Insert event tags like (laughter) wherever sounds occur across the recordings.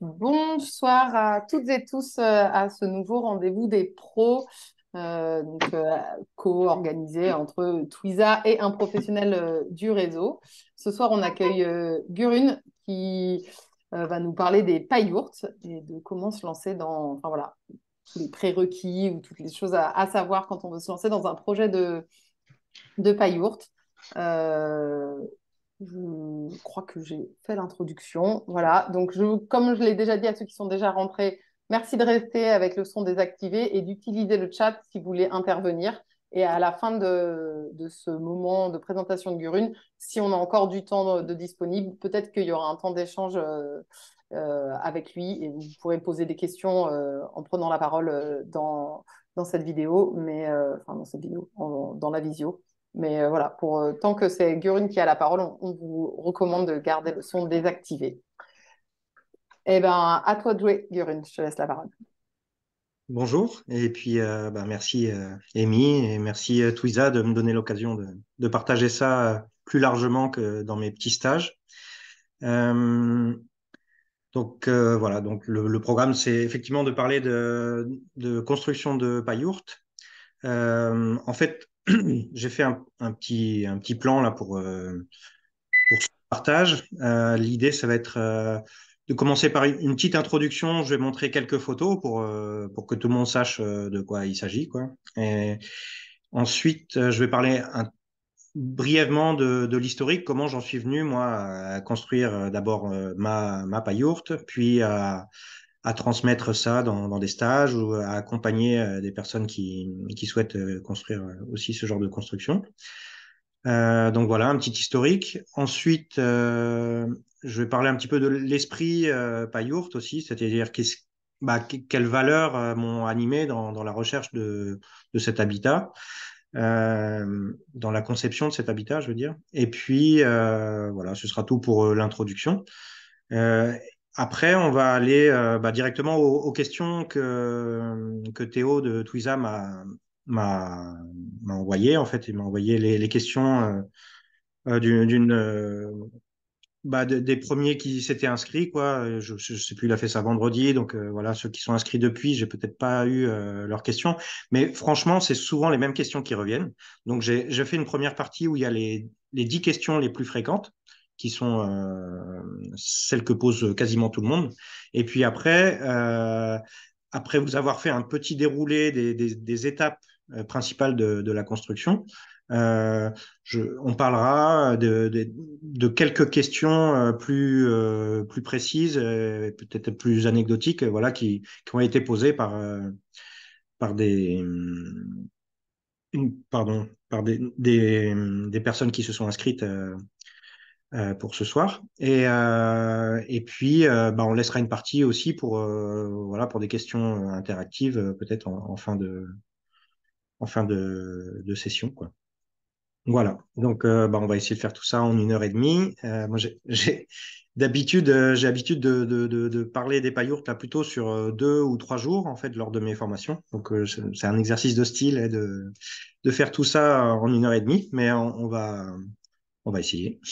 bonsoir à toutes et tous euh, à ce nouveau rendez-vous des pros, euh, euh, co-organisé entre Twiza et un professionnel du réseau. Ce soir, on accueille Gurun qui va nous parler des paillourtes et de comment se lancer dans, enfin voilà, les prérequis ou toutes les choses à, savoir quand on veut se lancer dans un projet de, de paillourte. Je crois que j'ai fait l'introduction. Voilà, donc comme je l'ai déjà dit à ceux qui sont déjà rentrés, merci de rester avec le son désactivé et d'utiliser le chat si vous voulez intervenir. Et à la fin de, ce moment de présentation de Gurun, si on a encore du temps de, disponible, peut-être qu'il y aura un temps d'échange euh, euh, avec lui et vous pourrez poser des questions euh, en prenant la parole dans, cette vidéo, mais enfin dans cette vidéo, dans la visio. Mais euh, voilà, pour, euh, tant que c'est Gurun qui a la parole, on, vous recommande de garder le son désactivé. Eh bien, à toi de jouer, Gurun je te laisse la parole. Bonjour, et puis euh, ben, merci euh, et merci Twiza de me donner l'occasion de, partager ça plus largement que dans mes petits stages. donc voilà, donc le, programme c'est effectivement de parler de, de construction de Euh, en fait, (clears throat) j'ai fait un, petit, un petit plan là pour, euh, pour ce partage. Euh, l'idée, ça va être euh, de commencer par une petite introduction. Je vais montrer quelques photos pour, pour que tout le monde sache de quoi il s'agit. Quoi. Et ensuite, je vais parler brièvement de, l'historique, comment j'en suis venu, moi, à construire d'abord ma, ma paillourte, puis à à transmettre ça dans, dans, des stages ou à accompagner euh, des personnes qui, qui souhaitent euh, construire euh, aussi ce genre de construction. Euh, donc voilà, un petit historique. Ensuite, euh, je vais parler un petit peu de l'esprit euh, Payourt aussi, c'est-à-dire quest -ce, bah, quelles valeurs m'ont animé dans, dans, la recherche de, de cet habitat, dans la conception de cet habitat, je veux dire. Et puis, voilà, ce sera tout pour l'introduction. Après, on va aller euh, bah, directement aux, questions que, que Théo de Twiza m'a, m'a, envoyé. En fait, il m'a envoyé les, questions euh, euh, d'une, bah, des premiers qui s'étaient inscrits. Je ne sais plus, il a fait ça vendredi. Donc voilà, ceux qui sont inscrits depuis, j'ai peut-être pas eu leurs questions. Mais franchement, c'est souvent les mêmes questions qui reviennent. Donc j'ai, fais fait une première partie où il y a les, dix questions les plus fréquentes qui sont euh, celles que pose quasiment tout le monde. Et puis après, euh, après vous avoir fait un petit déroulé des, étapes euh, principales de, la construction, je, on parlera de, quelques questions plus, plus précises, peut-être plus anecdotiques, voilà, qui, ont été posées par, par des. Pardon, par des, des, personnes qui se sont inscrites euh, pour ce soir. Et, euh, et puis, euh, bah, on laissera une partie aussi pour, euh, voilà, pour des questions interactives, peut-être en, fin de, en fin de, de session. Quoi. Voilà, donc bah, on va essayer de faire tout ça en une heure et demie. moi, j'ai (laughs) d'habitude, j'ai l'habitude de, de, de, de, parler des paillourtes là plutôt sur deux ou trois jours en fait lors de mes formations. Donc c'est un exercice de style de, de faire tout ça en une heure et demie, mais on, on va on va essayer. (laughs)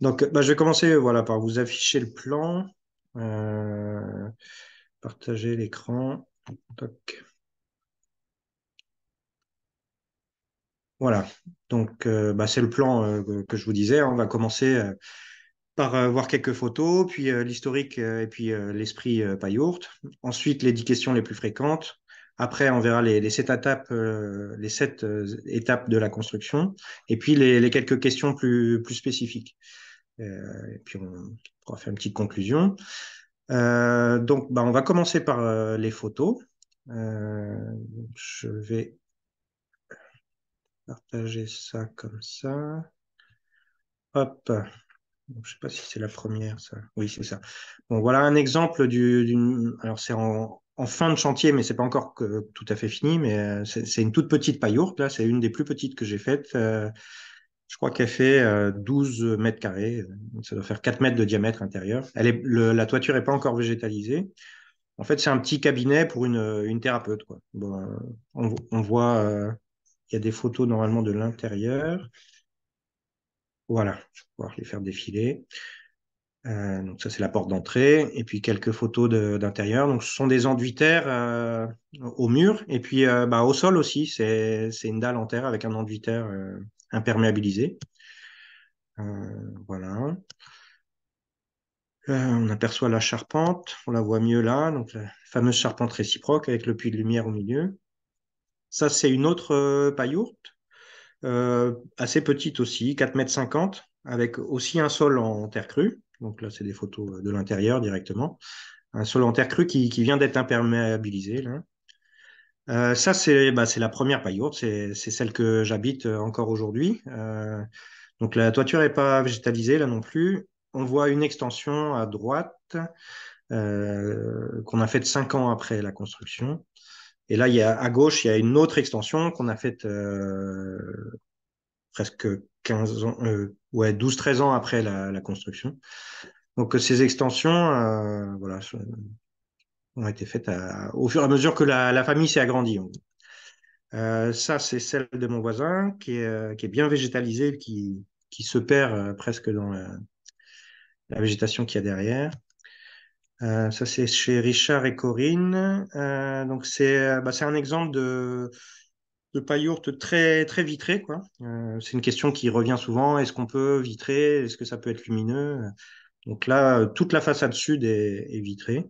Donc, bah, je vais commencer voilà, par vous afficher le plan. Euh, partager l'écran. Voilà, donc euh, bah, c'est le plan euh, que je vous disais. On va commencer par voir quelques photos, puis l'historique et puis l'esprit payourt. Ensuite, les dix questions les plus fréquentes. Après, on verra les, les sept, étapes, de la construction et puis les, quelques questions plus spécifiques. Euh, et puis on pourra faire une petite conclusion. Euh, donc, bah, on va commencer par euh, les photos. je vais partager ça comme ça. Hop. je ne sais pas si c'est la première, ça. Oui, c'est ça. Bon, voilà un exemple d'une. Alors, c'est en, fin de chantier, mais ce n'est pas encore tout à fait fini, mais c'est une toute petite pailloure Là, c'est une des plus petites que j'ai faites je crois qu'elle fait 12 euh, mètres carrés, euh, ça doit faire 4 mètres de diamètre intérieur. la toiture n'est pas encore végétalisée. En fait, c'est un petit cabinet pour une, euh, thérapeute. on, voit, il y a des photos normalement de l'intérieur. Voilà, je vais pouvoir les faire défiler. donc ça, c'est la porte d'entrée. Et puis quelques photos d'intérieur. Donc ce sont des enduitères au mur. Et puis bah, au sol aussi, c'est une dalle en terre avec un enduitaire imperméabilisé. Euh, voilà. Euh, on aperçoit la charpente, on la voit mieux là, donc la fameuse charpente réciproque avec le puits de lumière au milieu. Ça, c'est une autre euh, euh assez petite aussi, 4,50 m, avec aussi un sol en terre crue. Donc là, c'est des photos de l'intérieur directement. Un sol en terre crue qui, qui vient d'être imperméabilisé. Là. Euh, ça, c'est bah, la première paillourde, c'est celle que j'habite euh, encore aujourd'hui. Euh, donc la toiture n'est pas végétalisée là non plus. On voit une extension à droite euh, qu'on a faite cinq ans après la construction. Et là, il y a, à gauche, il y a une autre extension qu'on a faite euh, presque 15 ans, ouais, 12-13 ans après la, la construction. Donc ces extensions, voilà, ont été faites au fur et à mesure que la, famille s'est agrandie. Euh, ça, c'est celle de mon voisin qui est, euh, qui est bien végétalisée, qui, qui se perd euh, presque dans la, végétation qu'il y a derrière. ça, c'est chez Richard et Corinne. donc, bah, c'est un exemple de, de très, très vitré. c'est une question qui revient souvent. Est-ce qu'on peut vitrer Est-ce que ça peut être lumineux Donc là, toute la façade sud est, est vitrée.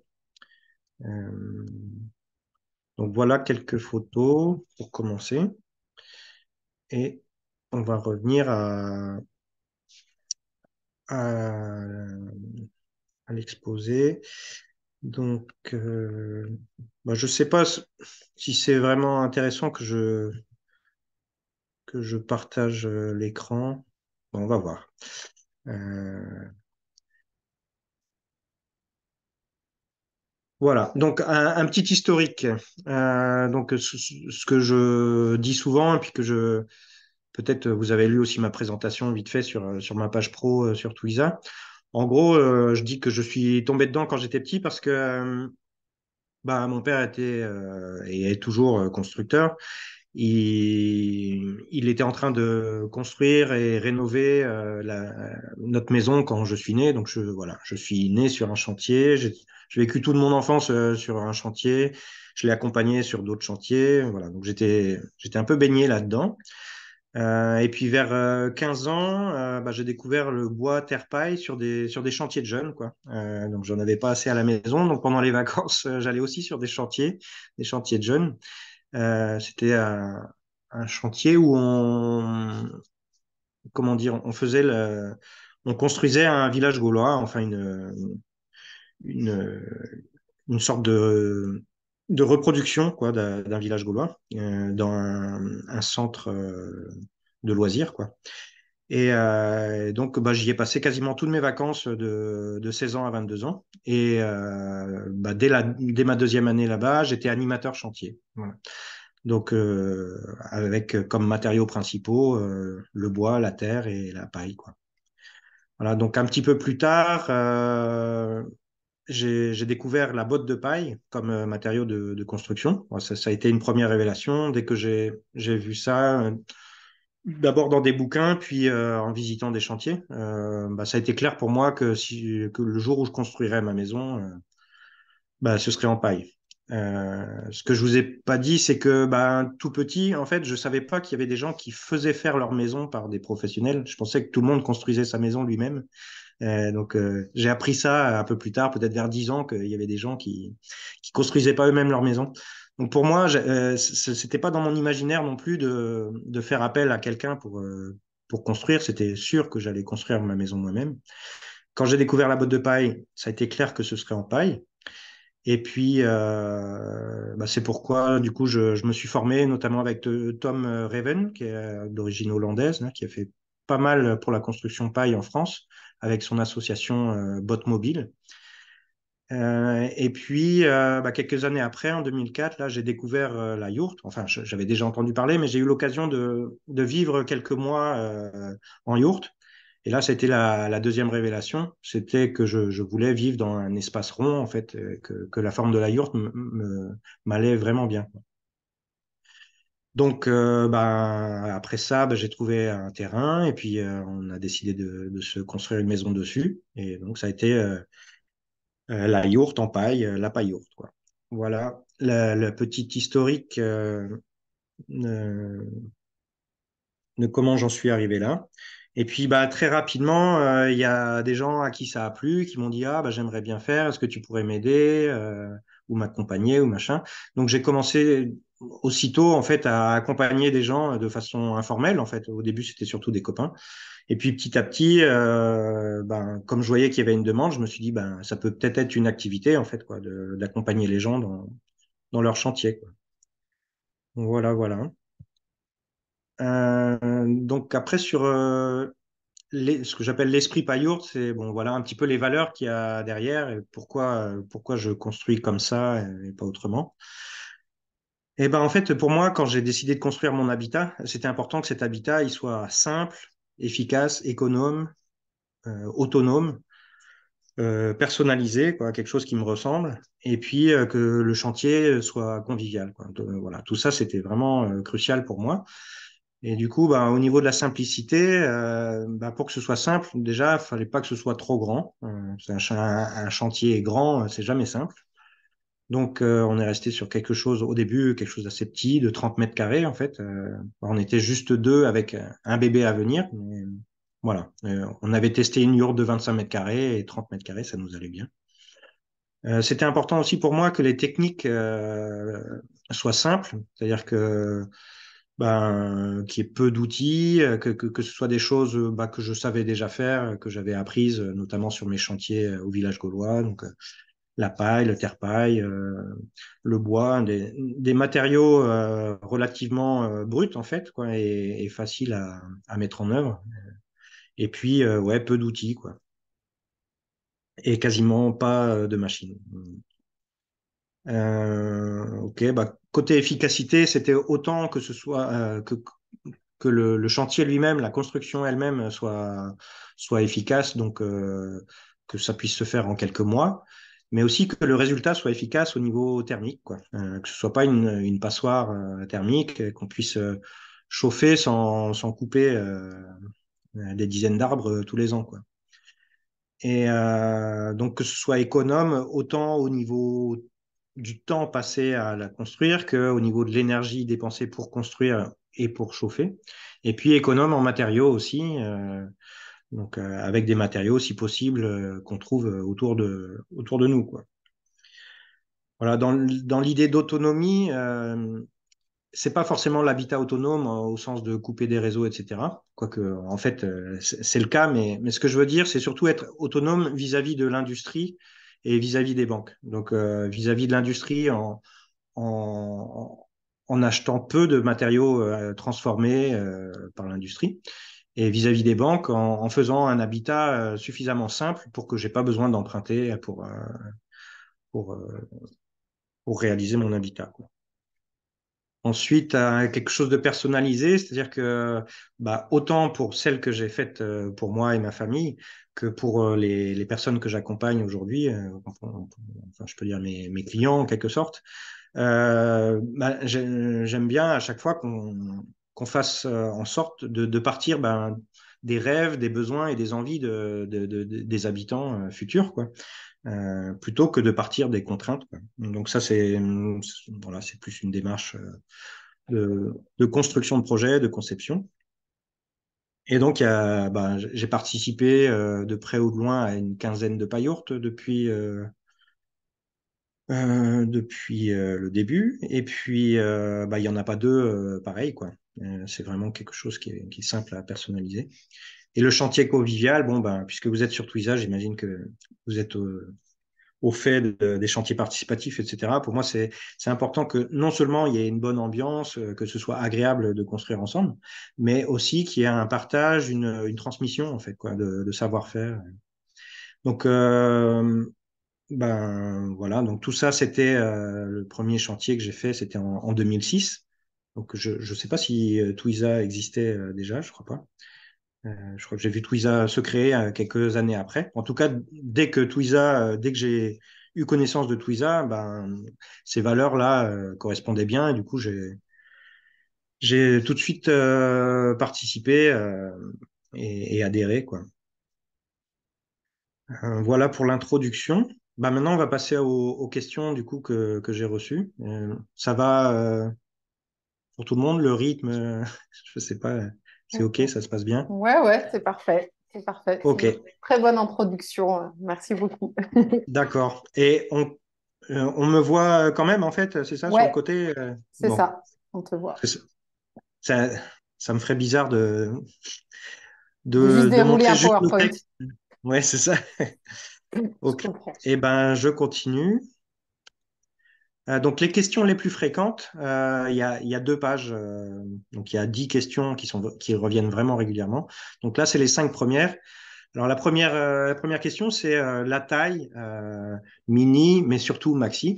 Euh, donc voilà quelques photos pour commencer. Et on va revenir à, à, l'exposé. Donc, euh, bah, je ne sais pas si c'est vraiment intéressant que je, que je partage euh, l'écran. on va voir. Voilà, donc un, petit historique. Euh, donc ce, que je dis souvent, et puis que je peut-être vous avez lu aussi ma présentation vite fait sur, euh, sur ma page pro euh, sur Twiza. En gros, je dis que je suis tombé dedans quand j'étais petit parce que bah, mon père était et est toujours constructeur. Il, il, était en train de construire et rénover euh, la, notre maison quand je suis né. Donc je, voilà, je suis né sur un chantier. J'ai vécu toute mon enfance euh, sur un chantier. Je l'ai accompagné sur d'autres chantiers. Voilà, donc j'étais un peu baigné là-dedans. Euh, et puis vers 15 euh, ans, bah, j'ai découvert le bois terre-paille sur des, sur des chantiers de jeunes. Quoi. donc j'en avais pas assez à la maison. Donc pendant les (laughs) vacances, j'allais aussi sur des chantiers, des chantiers de jeunes. Euh, c'était euh, un, chantier où on, comment dire, on faisait on construisait un village gaulois, enfin une, une, sorte de, reproduction quoi d'un village gaulois euh, dans un, centre de loisirs quoi et euh, donc, bah, j'y ai passé quasiment toutes mes vacances de, 16 ans à 22 ans. Et euh, bah, dès, ma deuxième année là-bas, j'étais animateur chantier. Donc, euh, avec comme matériaux principaux le bois, la terre et la paille. Quoi. Voilà, donc un petit peu plus tard, j'ai découvert la botte de paille comme matériau de, construction. ça, ça, a été une première révélation. Dès que j'ai vu ça, D'abord dans des bouquins, puis euh, en visitant des chantiers. Euh, bah, ça a été clair pour moi que, si, que le jour où je construirais ma maison, euh, bah, ce serait en paille. ce que je vous ai pas dit, c'est que bah, tout petit, en fait, je savais pas qu'il y avait des gens qui faisaient faire leur maison par des professionnels. Je pensais que tout le monde construisait sa maison lui-même. donc j'ai appris ça un peu plus tard, peut-être vers dix ans, qu'il y avait des gens qui, qui construisaient pas eux-mêmes leur maison. Donc pour moi, euh, ce c'était pas dans mon imaginaire non plus de, de faire appel à quelqu'un pour, euh, pour construire. C'était sûr que j'allais construire ma maison moi-même. Quand j'ai découvert la botte de paille, ça a été clair que ce serait en paille. Et puis, euh, bah c'est pourquoi, du coup, je, je, me suis formé, notamment avec Tom Raven, qui est d'origine hollandaise, hein, qui a fait pas mal pour la construction paille en France, avec son association Botte Mobile. Euh, et puis, euh, bah, quelques années après, en 2004, là, j'ai découvert euh, la yourte. Enfin, j'avais déjà entendu parler, mais j'ai eu l'occasion de, vivre quelques mois en yourte. Et là, c'était la, deuxième révélation. C'était que je, voulais vivre dans un espace rond, en fait, que, la forme de la yourte m'allait vraiment bien. Donc, bah, après ça, bah, j'ai trouvé un terrain et puis on a décidé de, se construire une maison dessus. Et donc, ça a été euh, la yourte en paille, euh, la paille yourte. Quoi. Voilà le, petit historique de euh, comment j'en suis arrivé là. Et puis bah, très rapidement, il y a des gens à qui ça a plu, qui m'ont dit Ah, bah, j'aimerais bien faire, est-ce que tu pourrais m'aider ou m'accompagner ou machin. Donc j'ai commencé aussitôt en fait à accompagner des gens de façon informelle en fait au début c'était surtout des copains et puis petit à petit, euh, ben, comme je voyais qu'il y avait une demande, je me suis dit ben ça peut peut-être être une activité en fait quoi, d'accompagner les gens dans, dans leur chantier. Quoi. voilà, voilà. Euh, donc après sur euh, les, ce que j'appelle l'esprit Payourt, c'est bon voilà un petit peu les valeurs qu'il y a derrière et pourquoi euh, pourquoi je construis comme ça et, et pas autrement. Et eh ben en fait pour moi quand j'ai décidé de construire mon habitat, c'était important que cet habitat il soit simple, efficace, économe, euh, autonome, euh, personnalisé, quoi, quelque chose qui me ressemble, et puis euh, que le chantier soit convivial. voilà, tout ça, c'était vraiment crucial pour moi. Et du coup, ben, au niveau de la simplicité, ben, pour que ce soit simple, déjà, il fallait pas que ce soit trop grand. un, un chantier grand, c'est jamais simple. Donc, euh, on est resté sur quelque chose au début, quelque chose d'assez petit, de 30 mètres carrés en fait. Euh, on était juste deux avec euh, un bébé à venir. voilà, on avait testé une yourte de 25 mètres carrés et 30 mètres carrés, ça nous allait bien. C'était important aussi pour moi que les techniques soient simples, c'est-à-dire que ben, qu'il y ait peu d'outils, que, que, ce soit des choses bah, que je savais déjà faire, que j'avais apprises, notamment sur mes chantiers au village gaulois. Donc, la paille, le terre-paille, euh, le bois, des, matériaux euh, relativement euh, bruts en fait, quoi, et, et faciles à, mettre en œuvre. Et puis, ouais, peu d'outils, quoi. Et quasiment pas de machines. ok, bah, côté efficacité, c'était autant que ce soit que, le, chantier lui-même, la construction elle-même soit, soit efficace, donc que ça puisse se faire en quelques mois mais aussi que le résultat soit efficace au niveau thermique, quoi. Euh, que ce soit pas une, passoire euh, thermique, qu'on puisse euh, chauffer sans, sans couper des dizaines d'arbres tous les ans, quoi. Et donc que ce soit économe autant au niveau du temps passé à la construire qu'au niveau de l'énergie dépensée pour construire et pour chauffer, et puis économe en matériaux aussi. Donc, euh, avec des matériaux, si possible, euh, qu'on trouve euh, autour de, autour de nous. Quoi. Voilà, dans, dans l'idée d'autonomie, c'est pas forcément l'habitat autonome au sens de couper des réseaux, etc. Quoique, en fait, c'est le cas, mais, mais, ce que je veux dire, c'est surtout être autonome vis-à-vis de l'industrie et vis-à-vis des banques. Donc, vis-à-vis -vis de l'industrie, en, en, en, achetant peu de matériaux transformés par l'industrie, et vis-à-vis des banques en, en, faisant un habitat euh, suffisamment simple pour que j'ai pas besoin d'emprunter pour, euh, pour, euh, pour réaliser mon habitat. Quoi. Ensuite, quelque chose de personnalisé, c'est-à-dire que bah, autant pour celles que j'ai faites pour moi et ma famille que pour les, les personnes que j'accompagne aujourd'hui, enfin, je peux dire mes, mes, clients en quelque sorte, euh, bah, j'aime bien à chaque fois qu'on qu'on fasse euh, en sorte de, partir ben, des rêves, des besoins et des envies des habitants euh, futurs, euh, plutôt que de partir des contraintes. Donc ça, c'est plus une démarche de, construction de projet, de conception. Et donc, ben, j'ai participé de près ou de loin à une quinzaine de paillourtes depuis, depuis le début. Et puis, ben, il n'y en a pas deux pareils, Quoi. Euh, c'est vraiment quelque chose qui est, simple à personnaliser. Et le chantier convivial, bon, ben, puisque vous êtes sur Twiza, j'imagine que vous êtes au, fait des chantiers participatifs, etc. Pour moi, c'est important que non seulement il y ait une bonne ambiance, euh, que ce soit agréable de construire ensemble, mais aussi qu'il y ait un partage, une, transmission, en fait, de, savoir-faire. Donc, euh, ben, voilà, donc tout ça, c'était le premier chantier que j'ai fait, c'était en 2006. Donc, je ne sais pas si euh, Twiza existait euh, déjà, je crois pas. Euh, je crois que j'ai vu Twiza se créer quelques années après. En tout cas, dès que Twiza, dès que j'ai eu connaissance de Twiza, ben, ces valeurs-là correspondaient bien. Et du coup, j'ai, tout de suite participé et, adhéré. Quoi. voilà pour l'introduction. Bah, maintenant, on va passer aux, questions du coup, que, que j'ai reçues. ça va pour tout le monde, le rythme, euh, (laughs) je sais pas, c'est OK, ça se passe bien Ouais, ouais, c'est parfait. C'est parfait. OK. Très bonne introduction. Euh, merci beaucoup. (laughs) D'accord. Et on, euh, on, me voit quand même, en fait, c'est ça, sur le côté C'est ça, on te voit. Ça, ça, me ferait bizarre de. De, juste de dérouler un PowerPoint. Ouais, c'est ça. (laughs) OK. Et eh ben, je continue. Euh, donc les questions les plus fréquentes, euh, il y, a, y, a, deux pages, euh, donc il y a dix questions qui, sont, qui reviennent vraiment régulièrement. Donc là, c'est les cinq premières. Alors la première, la première question, c'est la taille mini, mais surtout maxi.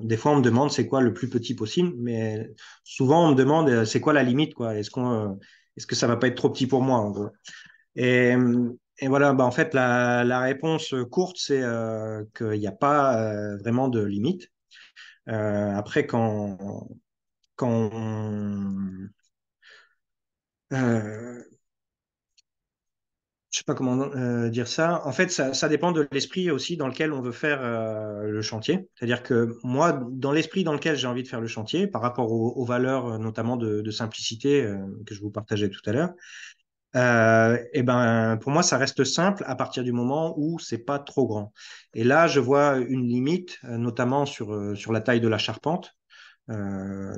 des fois, on me demande c'est quoi le plus petit possible, mais souvent on me demande c'est quoi la limite, quoi. Est-ce qu'on, est-ce que ça va pas être trop petit pour moi Et et voilà, bah, en fait, la, réponse euh, courte, c'est euh, qu'il n'y a pas euh, vraiment de limite. après, quand, quand ne je sais pas comment dire ça. En fait, ça, dépend de l'esprit aussi dans lequel on veut faire le chantier. C'est-à-dire que moi, dans l'esprit dans lequel j'ai envie de faire le chantier, par rapport aux, valeurs notamment de, simplicité que je vous partageais tout à l'heure, euh, et ben, pour moi, ça reste simple à partir du moment où c'est pas trop grand. Et là, je vois une limite, euh, notamment sur, euh, sur la taille de la charpente. Euh,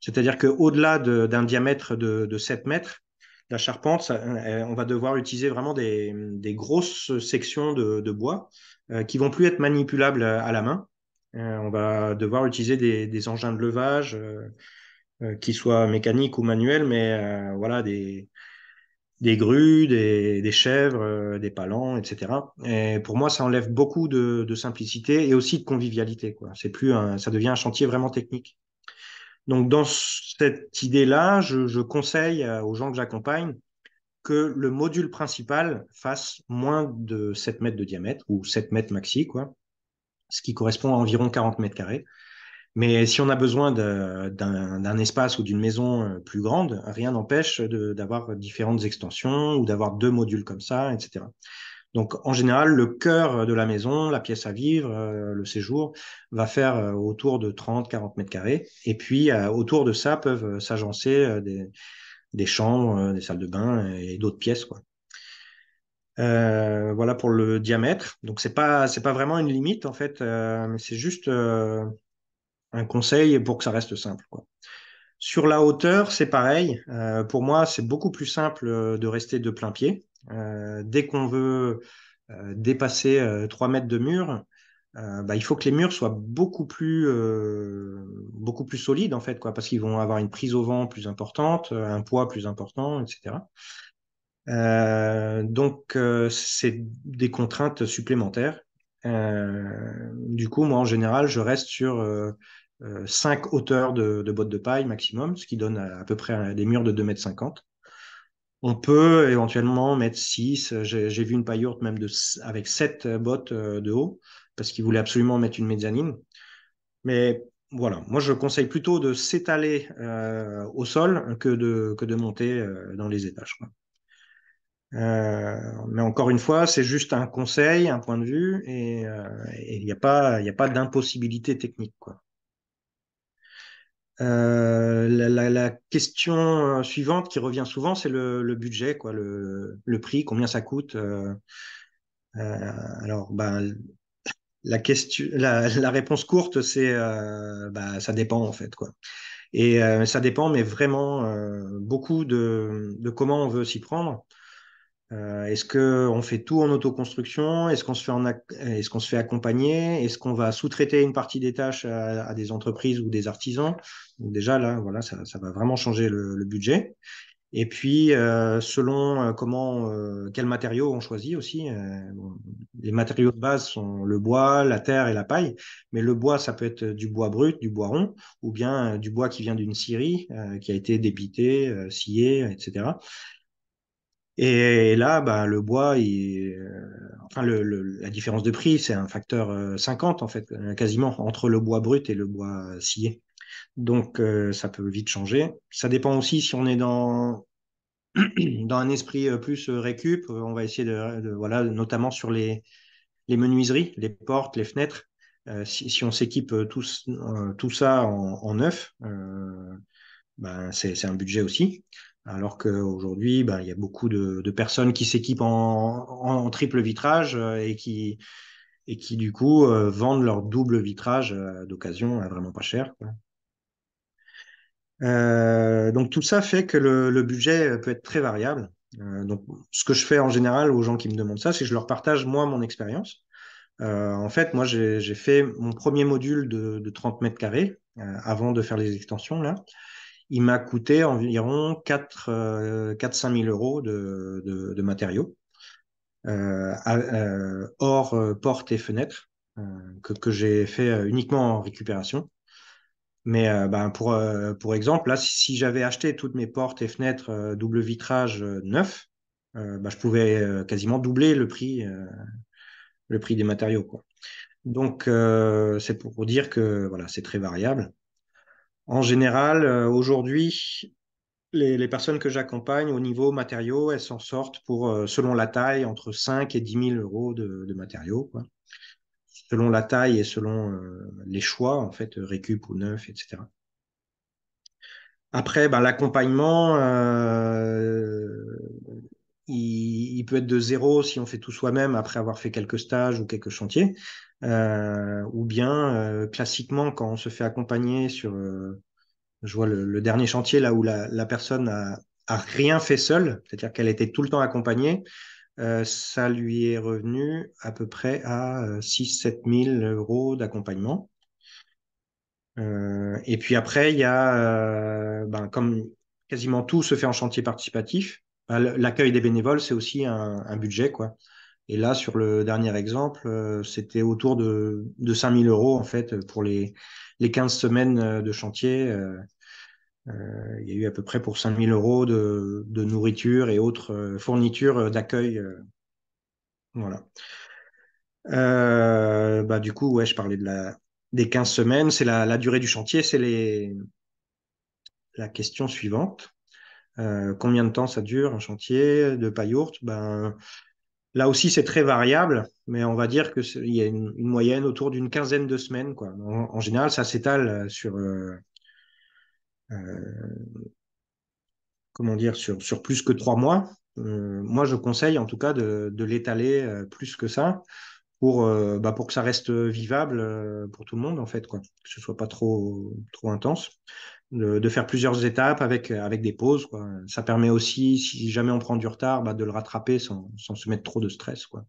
c'est-à-dire qu'au-delà d'un diamètre de, de 7 mètres, la charpente, on va devoir utiliser vraiment des, des grosses sections de, bois qui vont plus être manipulables à la main. on va devoir utiliser des, engins de levage, euh, qui soient mécaniques ou manuels, mais voilà, des, des grues, des, chèvres, euh, des palans, etc. Et pour moi, ça enlève beaucoup de, simplicité et aussi de convivialité. Quoi. C'est plus ça devient un chantier vraiment technique. Donc, dans cette idée-là, je, conseille euh, aux gens que j'accompagne que le module principal fasse moins de 7 mètres de diamètre ou 7 mètres maxi, quoi, ce qui correspond à environ 40 mètres carrés. Mais si on a besoin d'un espace ou d'une maison euh, plus grande, rien n'empêche d'avoir différentes extensions ou d'avoir deux modules comme ça, etc. Donc, en général, le cœur de la maison, la pièce à vivre, euh, le séjour, va faire euh, autour de 30-40 mètres carrés. Et puis, autour de ça, peuvent s'agencer des, chambres, des salles de bain et, d'autres pièces. Quoi. voilà pour le diamètre. Donc, c'est n'est c'est pas, vraiment une limite, en fait, mais c'est juste un conseil pour que ça reste simple. Sur la hauteur, c'est pareil. Euh, pour moi, c'est beaucoup plus simple euh, de rester de plein pied. Euh, dès qu'on veut dépasser 3 mètres de mur, bah, il faut que les murs soient beaucoup plus, beaucoup plus solides, en fait, quoi, parce qu'ils vont avoir une prise au vent plus importante, un poids plus important, etc. donc, c'est des contraintes supplémentaires. du coup, moi, en général, je reste sur 5 euh, hauteurs de, bottes de paille maximum, ce qui donne à, peu près des murs de 2,50 m. On peut éventuellement mettre 6, euh, j'ai vu une paillourte même avec 7 euh, bottes de haut, parce qu'il voulait absolument mettre une mezzanine. Mais voilà, moi je conseille plutôt de s'étaler au sol que de, que de monter dans les étages. mais encore une fois, c'est juste un conseil, un point de vue, et il n'y a pas, a pas d'impossibilité technique. Quoi. Euh, la, question euh, suivante qui revient souvent, c'est le, budget, quoi, le, prix, combien ça coûte. Euh, alors, ben, la, question, la, réponse courte, c'est ben, ça dépend en fait. Quoi. Et ça dépend, mais vraiment beaucoup de comment on veut s'y prendre. Euh, est-ce qu'on fait tout en autoconstruction Est-ce qu'on se, est se, fait accompagner Est-ce qu'on va sous-traiter une partie des tâches à, des entreprises ou des artisans Déjà, là, voilà, ça, va vraiment changer le, budget. Et puis, euh, selon euh, comment, quels matériaux on choisit aussi. les matériaux de base sont le bois, la terre et la paille. Mais le bois, ça peut être du bois brut, du bois rond, ou bien du bois qui vient d'une scierie, qui a été débité, scié, etc. Et, là, bah, le bois, euh, enfin, le, la différence de prix, c'est un facteur 50 euh, en fait, euh, quasiment entre le bois brut et le bois scié. Donc ça peut vite changer. Ça dépend aussi si on est dans (clears throat) dans un esprit plus récup, on va essayer de, voilà, notamment sur les, les menuiseries, les portes, les fenêtres. si, si, on s'équipe tout, ça en, neuf, ben, c'est un budget aussi. Alors qu'aujourd'hui, bah, il y a beaucoup de, personnes qui s'équipent en, triple vitrage euh, et qui, du coup euh, vendent leur double vitrage euh, d'occasion à vraiment pas cher. donc tout ça fait que le, budget peut être très variable. donc ce que je fais en général aux gens qui me demandent ça, c'est que je leur partage moi mon expérience. en fait, moi j'ai fait mon premier module de, de 30 mètres carrés avant de faire les extensions là il m'a coûté environ 4, 4 5 000 euros de, de, matériaux, euh, euh, hors euh, portes et fenêtres, que, que j'ai fait uniquement en récupération. Mais ben, pour, pour exemple, là, si, j'avais acheté toutes mes portes et fenêtres double vitrage neuf, ben, je pouvais quasiment doubler le prix, le prix des matériaux. Quoi. Donc, c'est pour, pour, dire que voilà, c'est très variable. En général, euh, aujourd'hui, les, personnes que j'accompagne au niveau matériaux, elles s'en sortent pour, euh, selon la taille, entre 5 et 10 000 euros de, matériaux. Selon la taille et selon euh, les choix, en fait, récup ou neuf, etc. Après, ben, l'accompagnement, il, peut être de zéro si on fait tout soi-même après avoir fait quelques stages ou quelques chantiers, euh, ou bien euh, classiquement quand on se fait accompagner sur, euh, je vois le, dernier chantier là où la, personne a, rien fait seule, c'est-à-dire qu'elle était tout le temps accompagnée, ça lui est revenu à peu près à 6-7 000 euros d'accompagnement. et puis après, il y a, ben, comme quasiment tout se fait en chantier participatif, L'accueil des bénévoles, c'est aussi un, budget. Quoi. Et là, sur le dernier exemple, euh, c'était autour de, 5 000 euros en fait, pour les, 15 semaines euh, de chantier. Euh, il y a eu à peu près pour 5 000 euros de, nourriture et autres fournitures d'accueil. voilà. Bah, du coup, je parlais de des 15 semaines. C'est la, durée du chantier. C'est la question suivante. Euh, combien de temps ça dure un chantier de paillourte ben, Là aussi, c'est très variable, mais on va dire qu'il y a une, moyenne autour d'une quinzaine de semaines. Quoi. En, général, ça s'étale euh, sur, euh, comment dire, sur, plus que trois mois. moi, je conseille en tout cas de, l'étaler plus que ça pour, bah, pour que ça reste vivable pour tout le monde, en fait, quoi. que ce ne soit pas trop, trop intense de, faire plusieurs étapes avec, euh, avec des pauses. Quoi. Ça permet aussi, si jamais on prend du retard, bah, de le rattraper sans, sans, se mettre trop de stress. Quoi.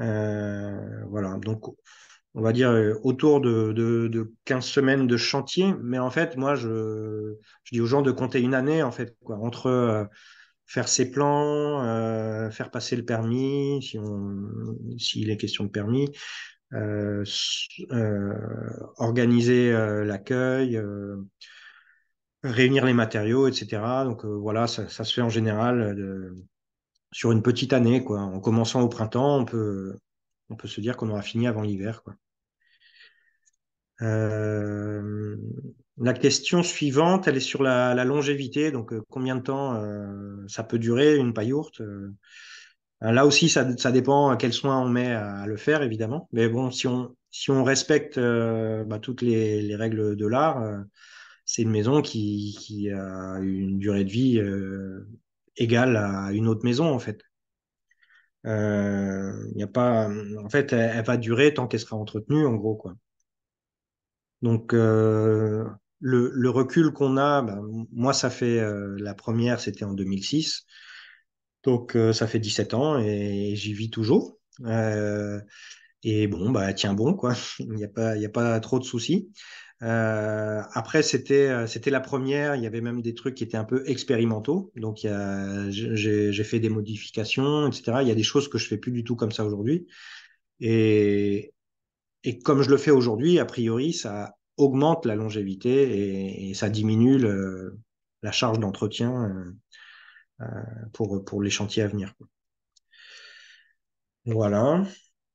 Euh, voilà, donc on va dire euh, autour de, de, 15 semaines de chantier, mais en fait, moi, je, je dis aux gens de compter une année, en fait, quoi, entre faire ses plans, faire passer le permis, si s'il est question de permis, organiser l'accueil réunir les matériaux, etc. Donc euh, voilà, ça, se fait en général euh, sur une petite année. Quoi. En commençant au printemps, on peut, on peut se dire qu'on aura fini avant l'hiver. Quoi. Euh, la question suivante, elle est sur la, longévité. Donc combien de temps ça peut durer une paillourte Là aussi, ça, dépend à quel soin on met à, le faire, évidemment. Mais bon, si on, si on respecte bah, toutes les, règles de l'art, c'est une maison qui, a une durée de vie euh, égale à une autre maison, en fait. Euh, a pas, en fait, elle, va durer tant qu'elle sera entretenue, en gros. Quoi. Donc, euh, le, recul qu'on a, bah, moi, ça fait euh, la première, c'était en 2006. Donc, ça fait 17 ans et j'y vis toujours. et bon, bah, tiens bon, quoi. Il (laughs) n'y a, a pas trop de soucis. Euh, après, c'était euh, c'était la première. Il y avait même des trucs qui étaient un peu expérimentaux. Donc, j'ai fait des modifications, etc. Il y a des choses que je fais plus du tout comme ça aujourd'hui. Et, et comme je le fais aujourd'hui, a priori, ça augmente la longévité et, ça diminue le, la charge d'entretien euh, euh, pour, pour les chantiers à venir. Voilà.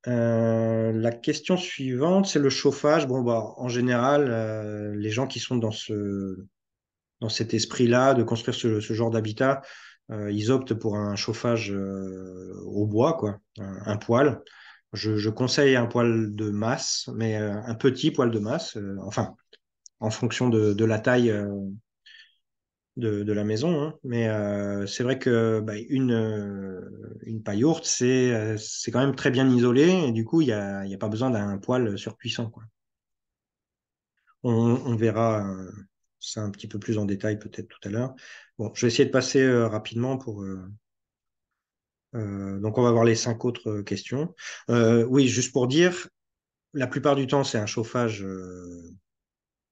Euh, la question suivante, c'est le chauffage. Bon, bah, en général, euh, les gens qui sont dans, ce, dans cet esprit-là de construire ce, genre d'habitat, euh, ils optent pour un chauffage au bois, quoi, un, un poêle. Je, conseille un poêle de masse, mais un petit poêle de masse, enfin, en fonction de la taille de, la maison. Hein. Mais euh, c'est vrai que bah, une, euh, une c'est euh, c'est quand même très bien isolé. Et du coup, il n'y a, y a, pas besoin d'un poêle surpuissant. Quoi. On, verra ça un petit peu plus en détail peut-être tout à l'heure. Bon, je vais essayer de passer rapidement pour. donc, on va voir les cinq autres questions. oui, juste pour dire, la plupart du temps, c'est un chauffage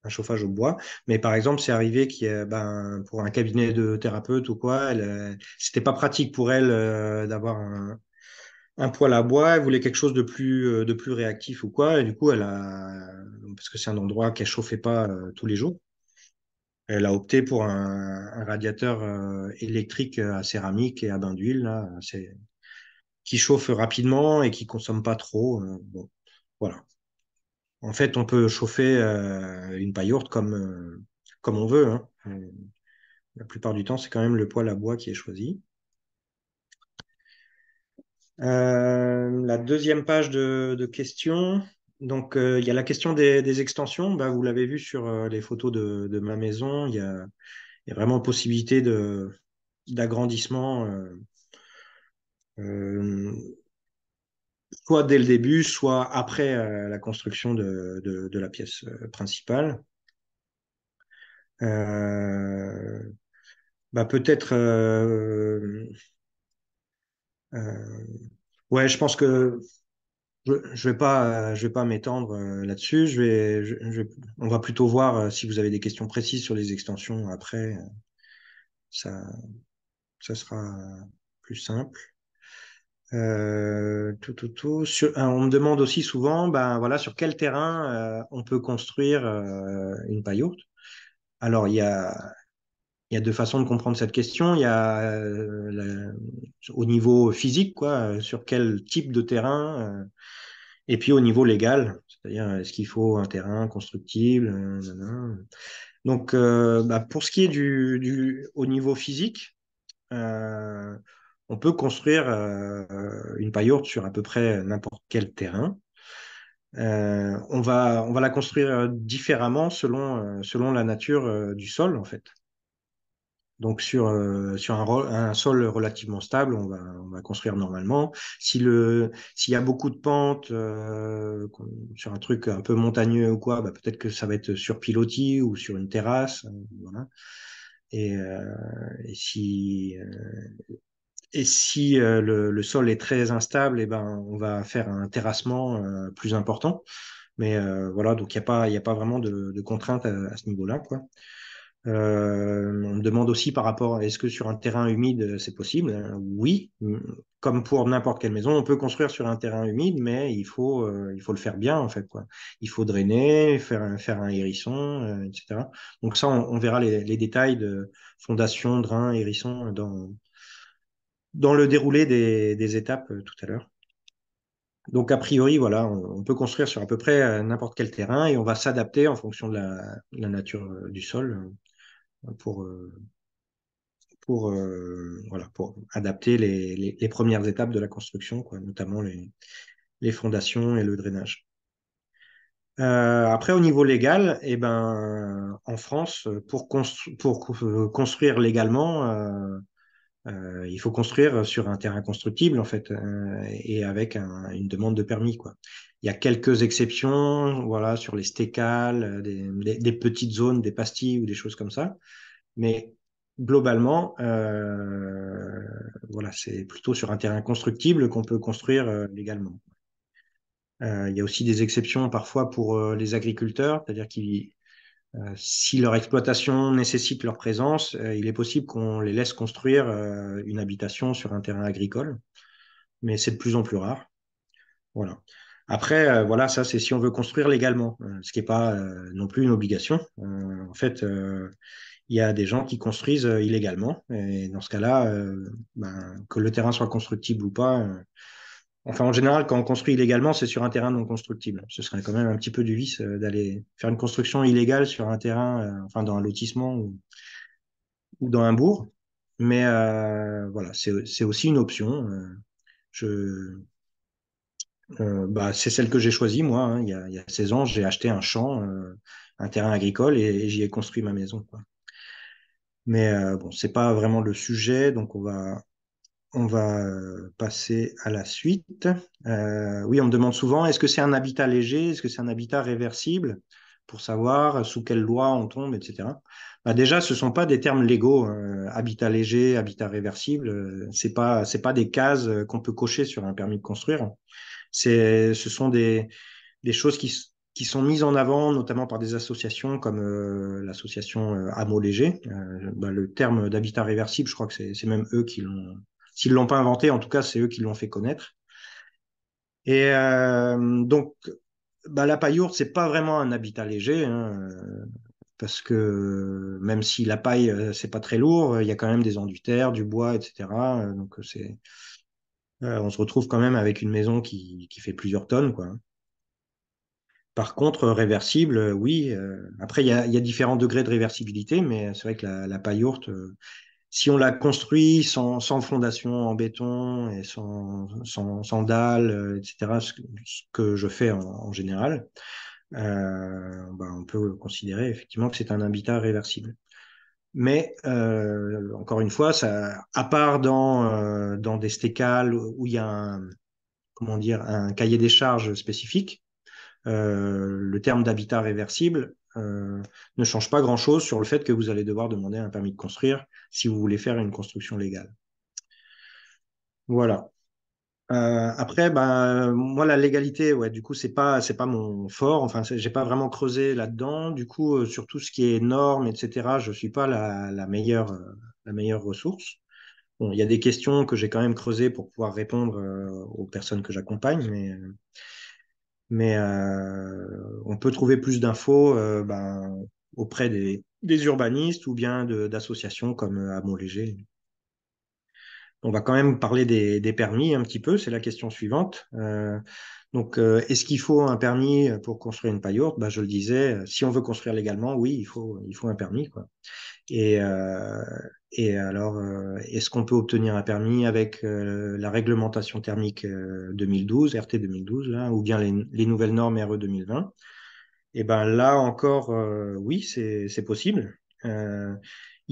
un chauffage au bois. Mais par exemple, c'est arrivé a ben, pour un cabinet de thérapeute ou quoi, euh, c'était pas pratique pour elle euh, d'avoir un, poêle à bois. Elle voulait quelque chose de plus, euh, de plus réactif ou quoi. Et du coup, elle a, parce que c'est un endroit qu'elle chauffait pas tous les jours, elle a opté pour un, radiateur électrique à céramique et à bain d'huile, qui chauffe rapidement et qui consomme pas trop. voilà. En fait, on peut chauffer euh, une paillourte comme, euh, comme on veut. Hein. Euh, la plupart du temps, c'est quand même le poêle à bois qui est choisi. la deuxième page de, questions. Donc, il y a la question des, extensions. Bah, vous l'avez vu sur les photos de, ma maison. Il y a, vraiment possibilité d'agrandissement soit dès le début, soit après euh, la construction de, la pièce euh, principale. Euh, bah, peut-être. ouais, je pense que je ne vais pas, vais pas m'étendre là-dessus. vais, on va plutôt voir si vous avez des questions précises sur les extensions après. Ça, ça sera plus simple. Euh, euh, on me demande aussi souvent, ben voilà, sur quel terrain euh, on peut construire une paillote. Alors il y a, deux façons de comprendre cette question. Il y a au niveau physique, quoi, sur quel type de terrain, et puis au niveau légal, c'est-à-dire est-ce qu'il faut un terrain constructible. Donc bah, pour ce qui est du, du au niveau physique on peut construire euh, une paillourde sur à peu près n'importe quel terrain. Euh, on, va, on va la construire euh, différemment selon, selon la nature du sol, en fait. Donc sur, sur un, sol relativement stable, on va, on va construire normalement. Si s'il y a beaucoup de pentes sur un truc un peu montagneux ou quoi, bah, peut-être que ça va être sur pilotis ou sur une terrasse, et si et si euh, le, sol est très instable, et eh ben, on va faire un terrassement euh, plus important. Mais euh, voilà, donc il n'y a, pas, a pas vraiment de, de contraintes à, ce niveau-là. Quoi. on me demande aussi par rapport à est-ce que sur un terrain humide, c'est possible Oui, mm, comme pour n'importe quelle maison, on peut construire sur un terrain humide, mais il faut, il faut le faire bien, en fait. Quoi. Il faut drainer, faire, faire un hérisson, etc. Donc ça, on, verra les, les, détails de fondation, drain, hérisson dans dans le déroulé des, étapes euh, tout à l'heure. Donc, a priori, voilà, on, peut construire sur à peu près euh, n'importe quel terrain et on va s'adapter en fonction de la, nature euh, du sol pour, pour, pour adapter les, premières étapes de la construction, quoi, notamment les, fondations et le drainage. après, au niveau légal, eh ben, en France, pour, construire légalement, euh, il faut construire sur un terrain constructible en fait euh, et avec une demande de permis quoi. Il y a quelques exceptions, voilà, sur les stécales, euh, des, petites zones, des pastilles ou des choses comme ça, mais globalement, voilà, c'est plutôt sur un terrain constructible qu'on peut construire légalement. il y a aussi des exceptions parfois pour les agriculteurs, c'est-à-dire qu'ils euh, si leur exploitation nécessite leur présence, euh, il est possible qu'on les laisse construire euh, une habitation sur un terrain agricole, mais c'est de plus en plus rare. Voilà. Après, voilà, ça c'est si on veut construire légalement, ce qui n'est pas non plus une obligation. en fait, il y a des gens qui construisent illégalement, et dans ce cas-là, ben, que le terrain soit constructible ou pas, Enfin, en général, quand on construit illégalement, c'est sur un terrain non constructible. Ce serait quand même un petit peu du vice euh, d'aller faire une construction illégale sur un terrain, euh, enfin, dans un lotissement ou, dans un bourg. Mais euh, voilà, c'est aussi une option. je, bah, c'est celle que j'ai choisie, moi. Hein. Il, y a, 16 ans, j'ai acheté un champ, un terrain agricole et, j'y ai construit ma maison. Mais bon, c'est pas vraiment le sujet, donc on va, on va euh, passer à la suite. Euh, oui, on me demande souvent, est-ce que c'est un habitat léger Est-ce que c'est un habitat réversible Pour savoir euh, sous quelle loi on tombe, etc. Bah déjà, ce ne sont pas des termes légaux. Hein. habitat léger, habitat réversible, c'est ce c'est pas, des cases qu'on peut cocher sur un permis de construire. Ce sont des, des choses qui, qui sont mises en avant, notamment par des associations comme l'association euh, Léger. Bah, le terme d'habitat réversible, je crois que c'est même eux qui l'ont S'ils l'ont pas inventé, en tout cas, c'est eux qui l'ont fait connaître. Et euh, donc, bah, la paille ce c'est pas vraiment un habitat léger, hein, euh, parce que même si la paille, euh, c'est pas très lourd, il y a quand même des terre, du bois, etc. Donc, c'est, on se retrouve quand même avec une maison qui, fait plusieurs tonnes, quoi. Par contre, réversible, oui. Après, il y a, différents degrés de réversibilité, mais c'est vrai que la, la ourte si on la construit sans, sans, fondation en béton et sans, sans, sans dalles, euh, etc., ce, que je fais en, général, euh, bah, on peut considérer effectivement que c'est un habitat réversible. Mais euh, encore une fois, ça, à part dans, euh, dans des stécales où il y a un, comment dire, un cahier des charges spécifique, euh, le terme d'habitat réversible euh, ne change pas grand-chose sur le fait que vous allez devoir demander un permis de construire si vous voulez faire une construction légale. Voilà. Euh, après, bah, moi, la légalité, ouais, du coup, c'est pas, c'est pas mon fort. Enfin, j'ai pas vraiment creusé là-dedans. Du coup, euh, sur tout ce qui est normes, etc., je suis pas la, meilleure, la meilleure ressource. Bon, il y a des questions que j'ai quand même creusées pour pouvoir répondre aux personnes que j'accompagne, mais mais euh, on peut trouver plus d'infos euh, ben, auprès des, urbanistes ou bien d'associations comme à euh, Montléger. On va quand même parler des, permis un petit peu, c'est la question suivante. donc, est-ce qu'il faut un permis pour construire une paillote ben, Je le disais, si on veut construire légalement, oui, il faut, il faut un permis. Quoi. Euh, et, alors, euh, est-ce qu'on peut obtenir un permis avec euh, la réglementation thermique 2012, RT 2012, ou bien les, nouvelles normes RE 2020 Et ben là encore, oui, c'est possible. Il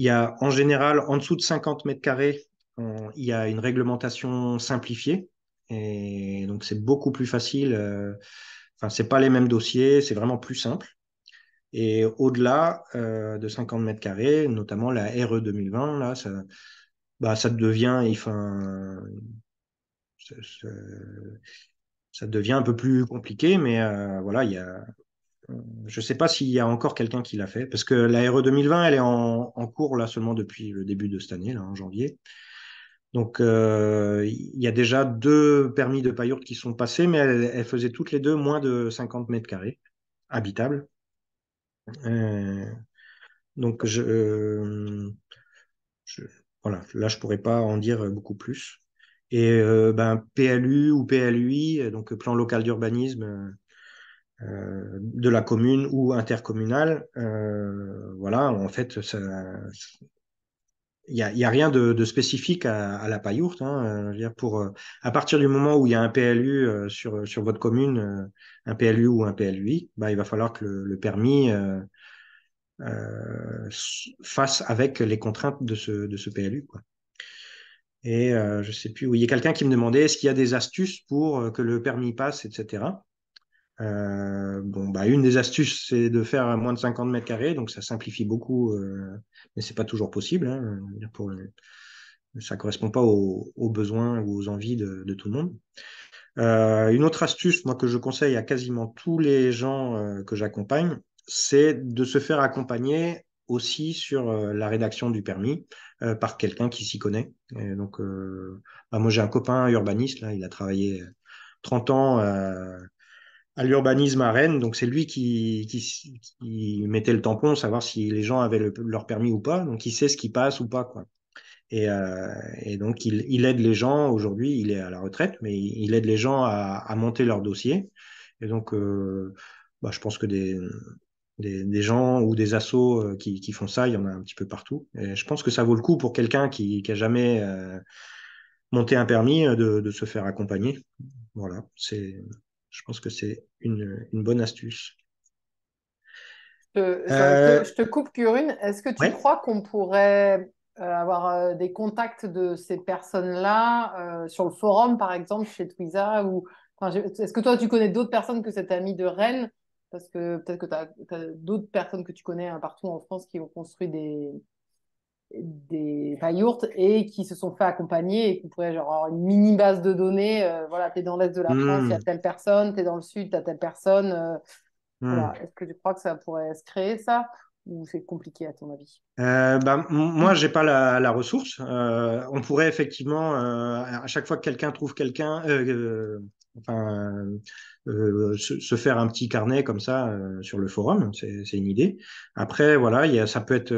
y a en général, en dessous de 50 mètres carrés, il y a une réglementation simplifiée. Et donc, c'est beaucoup plus facile. Enfin, c'est pas les mêmes dossiers, c'est vraiment plus simple. Et au-delà euh, de 50 mètres carrés, notamment la RE 2020, là, ça, bah, devient, ça, devient un peu plus compliqué, mais euh, voilà, il je ne sais pas s'il y a encore quelqu'un qui l'a fait, parce que la RE 2020, elle est en, cours là seulement depuis le début de cette année, là, en janvier. Donc, euh, il y a déjà deux permis de paillure qui sont passés, mais elles, elles, faisaient toutes les deux moins de 50 mètres carrés habitables. Euh, donc, euh, je, voilà, là, je pourrais pas en dire beaucoup plus. Et euh, ben, PLU ou PLUI, donc plan local d'urbanisme de la commune ou intercommunal, voilà, en fait, ça, il n'y a, a, rien de, spécifique à, la paillourte. Hein. Euh, pour, euh, à partir du moment où il y a un PLU euh, sur, sur votre commune, un PLU ou un PLUI, bah, il va falloir que le, permis fasse avec les contraintes de ce, de PLU. Quoi. Et je sais plus, où il y a quelqu'un qui me demandait est-ce qu'il y a des astuces pour que le permis passe, etc. Euh, bon, bah, une des astuces, c'est de faire moins de 50 mètres carrés, donc ça simplifie beaucoup, euh, mais c'est pas toujours possible. Hein, pour ça correspond pas aux, besoins ou aux envies de, de tout le monde. Euh, une autre astuce, moi, que je conseille à quasiment tous les gens euh, que j'accompagne, c'est de se faire accompagner aussi sur euh, la rédaction du permis par quelqu'un qui s'y connaît. donc, bah, moi, j'ai un copain urbaniste, là, il a travaillé 30 ans à l'urbanisme à Rennes. Donc, c'est lui qui, mettait le tampon, savoir si les gens avaient leur permis ou pas. Donc, il sait ce qui passe ou pas. Quoi. Et, euh, donc, il, aide les gens. Aujourd'hui, il est à la retraite, mais il, aide les gens à, monter leur dossier. Et donc, euh, bah, je pense que des, des, gens ou des assos euh, qui, font ça, il y en a un petit peu partout. Et je pense que ça vaut le coup pour quelqu'un qui a jamais monté un permis de, de, se faire accompagner. Voilà, c'est je pense que c'est une, bonne astuce. Euh, je te coupe, Purine. Est-ce que tu crois qu'on pourrait euh, avoir euh, des contacts de ces personnes-là sur le forum, par exemple, chez Twiza ou... Est-ce que toi, tu connais d'autres personnes que cette amie de Rennes Parce que peut-être que tu as, d'autres personnes que tu connais hein, partout en France qui ont construit des, des yourtes et qui se sont fait accompagner et qui pourraient genre avoir une mini base de données. Euh, voilà, tu es dans l'Est de la hmm. France, il y a telle personne, tu es dans le Sud, tu as telle personne. Euh, hmm. Est-ce que tu crois que ça pourrait se créer ça ou c'est compliqué à ton avis euh, bah, Moi, hmm. je n'ai pas la, ressource. on pourrait effectivement, à chaque fois que quelqu'un trouve quelqu'un, enfin, se, faire un petit carnet comme ça sur le forum, c'est une idée. Après, voilà, ça peut être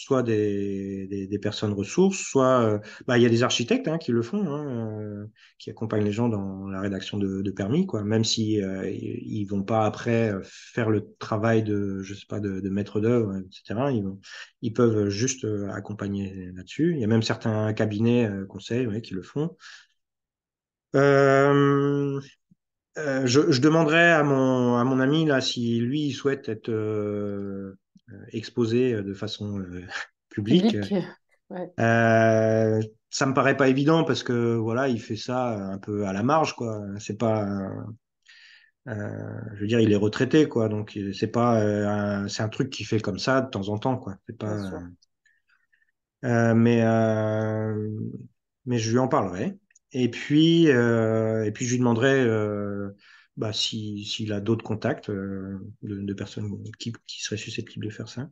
soit des, personnes ressources, soit euh, bah, il y a des architectes hein, qui le font, hein, euh, qui accompagnent les gens dans la rédaction de, permis, quoi. Même si ne euh, ils vont pas après faire le travail de, je sais pas, de, maître d'œuvre, etc. Ils, ils peuvent juste accompagner là-dessus. Il y a même certains cabinets conseils qui le font. je, demanderai à mon, à mon ami là si lui souhaite être euh, exposé euh, de façon euh, (laughs) publique. Ça Ouais. ça me paraît pas évident parce que voilà, il fait ça un peu à la marge, quoi. C'est pas, je veux dire, il est retraité, quoi. Donc c'est pas, c'est un truc qu'il fait comme ça de temps en temps, quoi. C'est pas. mais mais je lui en parlerai. Et puis et puis je lui demanderai bah, s'il a d'autres contacts euh, de, personnes qui, seraient susceptibles de faire ça.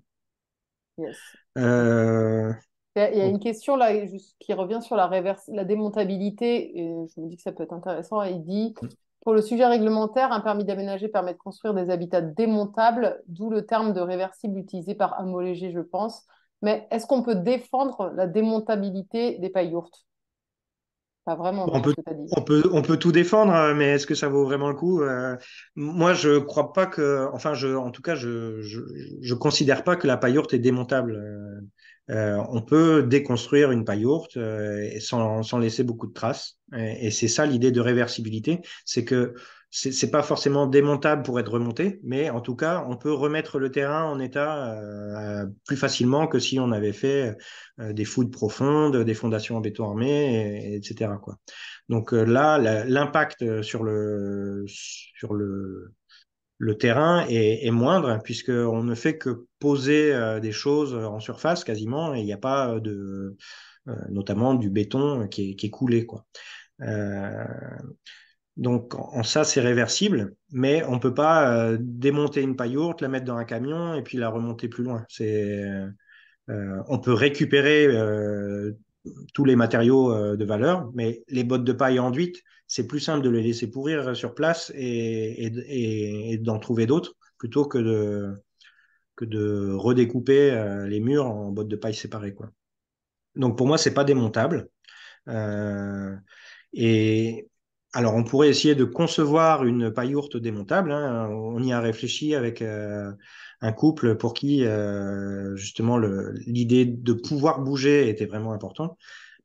Euh, il, y a, une question là qui revient sur la, la démontabilité, et je me dis que ça peut être intéressant. Il dit Pour le sujet réglementaire, un permis d'aménager permet de construire des habitats démontables, d'où le terme de réversible utilisé par Amolégé, je pense. Mais est-ce qu'on peut défendre la démontabilité des paillourtes on peut, tout défendre, hein, mais est-ce que ça vaut vraiment le coup euh, Moi, je crois pas que. Enfin, je, en tout cas, je, je, considère pas que la paillourte est démontable. Euh, euh, on peut déconstruire une paillourte sans, sans, laisser beaucoup de traces. Et, et c'est ça l'idée de réversibilité, c'est que c'est pas forcément démontable pour être remonté, mais en tout cas, on peut remettre le terrain en état euh, plus facilement que si on avait fait euh, des foudres profondes, des fondations en béton armé, etc. Quoi. Donc euh, là, l'impact sur le sur le terrain est, est moindre puisqu'on ne fait que poser des choses en surface quasiment et il n'y a pas de notamment du béton qui est, qui est coulé quoi. Donc en ça, c'est réversible, mais on ne peut pas euh, démonter une paille ourte, la mettre dans un camion et puis la remonter plus loin. Euh, euh, on peut récupérer tous les matériaux de valeur, mais les bottes de paille enduites, c'est plus simple de les laisser pourrir sur place et, d'en trouver d'autres plutôt que de, que de redécouper les murs en bottes de paille séparées. Donc pour moi, c'est pas démontable. et, alors, on pourrait essayer de concevoir une paillourte démontable. Hein. On y a réfléchi avec euh, un couple pour qui, euh, justement, l'idée de pouvoir bouger était vraiment importante.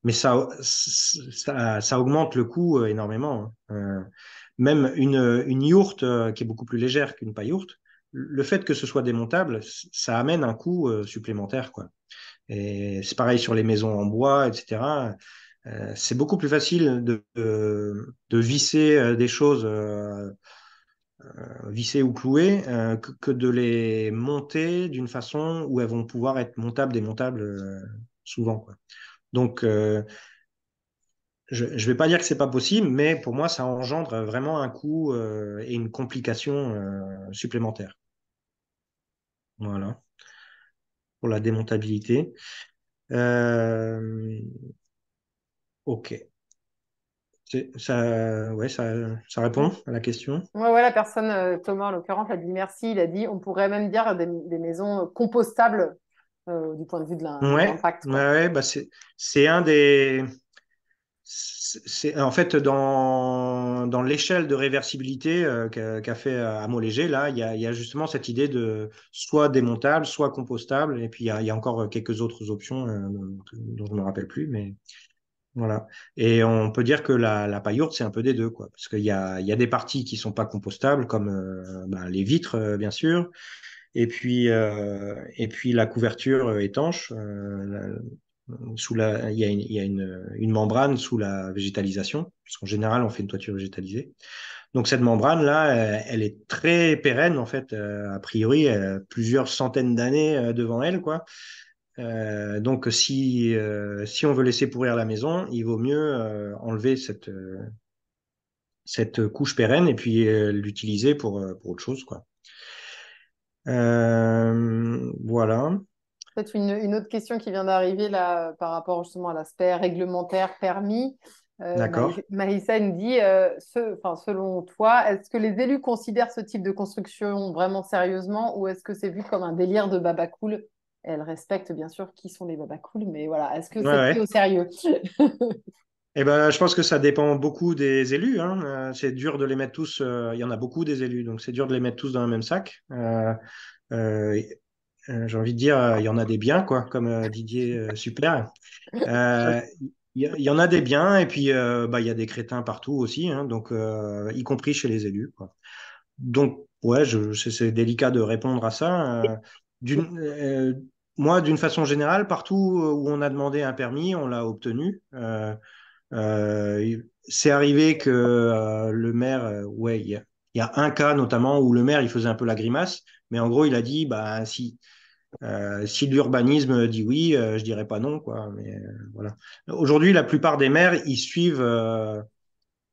Mais ça, ça, augmente le coût euh, énormément. Hein. même une, une yourte qui est beaucoup plus légère qu'une paillourte, le fait que ce soit démontable, ça amène un coût supplémentaire. c'est pareil sur les maisons en bois, etc. Euh, c'est beaucoup plus facile de, visser euh, des choses, euh, euh visser ou clouer, que, de les monter d'une façon où elles vont pouvoir être montables, démontables souvent. Donc, je ne vais pas dire que c'est pas possible, mais pour moi, ça engendre vraiment un coût et une complication supplémentaire. Voilà, pour la démontabilité. Euh, Ok. Ça, ouais, ça, ça, répond à la question. Ouais, la personne, euh, Thomas en l'occurrence, a dit merci. Il a dit on pourrait même dire des, maisons euh, compostables euh, du point de vue de l'impact. Ouais, bah c'est un des. C'est en fait dans, dans l'échelle de réversibilité qu'a fait Amolégé, là, il y, a, y, a, justement cette idée de soit démontable, soit compostable, et puis il y a, encore quelques autres options dont je ne me rappelle plus, mais voilà. Et on peut dire que la, la c'est un peu des deux, quoi. Parce qu'il y a, y a, des parties qui sont pas compostables, comme euh, ben, les vitres, euh, bien sûr. Et puis, euh, et puis la couverture euh, étanche. sous la, il y a, une, y a une, une, membrane sous la végétalisation, parce qu'en général, on fait une toiture végétalisée. Donc cette membrane là, elle, elle est très pérenne en fait. a priori, plusieurs centaines d'années devant elle, quoi. Euh, donc, si, euh, si on veut laisser pourrir la maison, il vaut mieux euh, enlever cette, cette couche pérenne et puis l'utiliser pour, pour autre chose. Quoi. voilà. peut une, une, autre question qui vient d'arriver là par rapport justement à l'aspect réglementaire permis. D'accord. Marissa dit, ce, selon toi, est-ce que les élus considèrent ce type de construction vraiment sérieusement ou est-ce que c'est vu comme un délire de baba elle respecte bien sûr qui sont les babas mais voilà, est-ce que c'est au sérieux (laughs) Eh ben, je pense que ça dépend beaucoup des élus. Hein. Euh, c'est dur de les mettre tous. Euh, il y en a beaucoup des élus, donc c'est dur de les mettre tous dans le même sac. Euh, j'ai envie de dire, il y en a des biens, quoi, comme Didier Super. (laughs) Il y, en a des biens, et puis bah, il y a des crétins partout aussi, hein, donc y compris chez les élus. Donc ouais, c'est délicat de répondre à ça. D'une moi, d'une façon générale, partout euh, où on a demandé un permis, on l'a obtenu. Euh, euh, c'est arrivé que le maire, ouais, il y, a un cas notamment où le maire, il faisait un peu la grimace, mais en gros, il a dit, bah si. si l'urbanisme dit oui, je dirais pas non, quoi. Mais voilà. Aujourd'hui, la plupart des maires, ils suivent,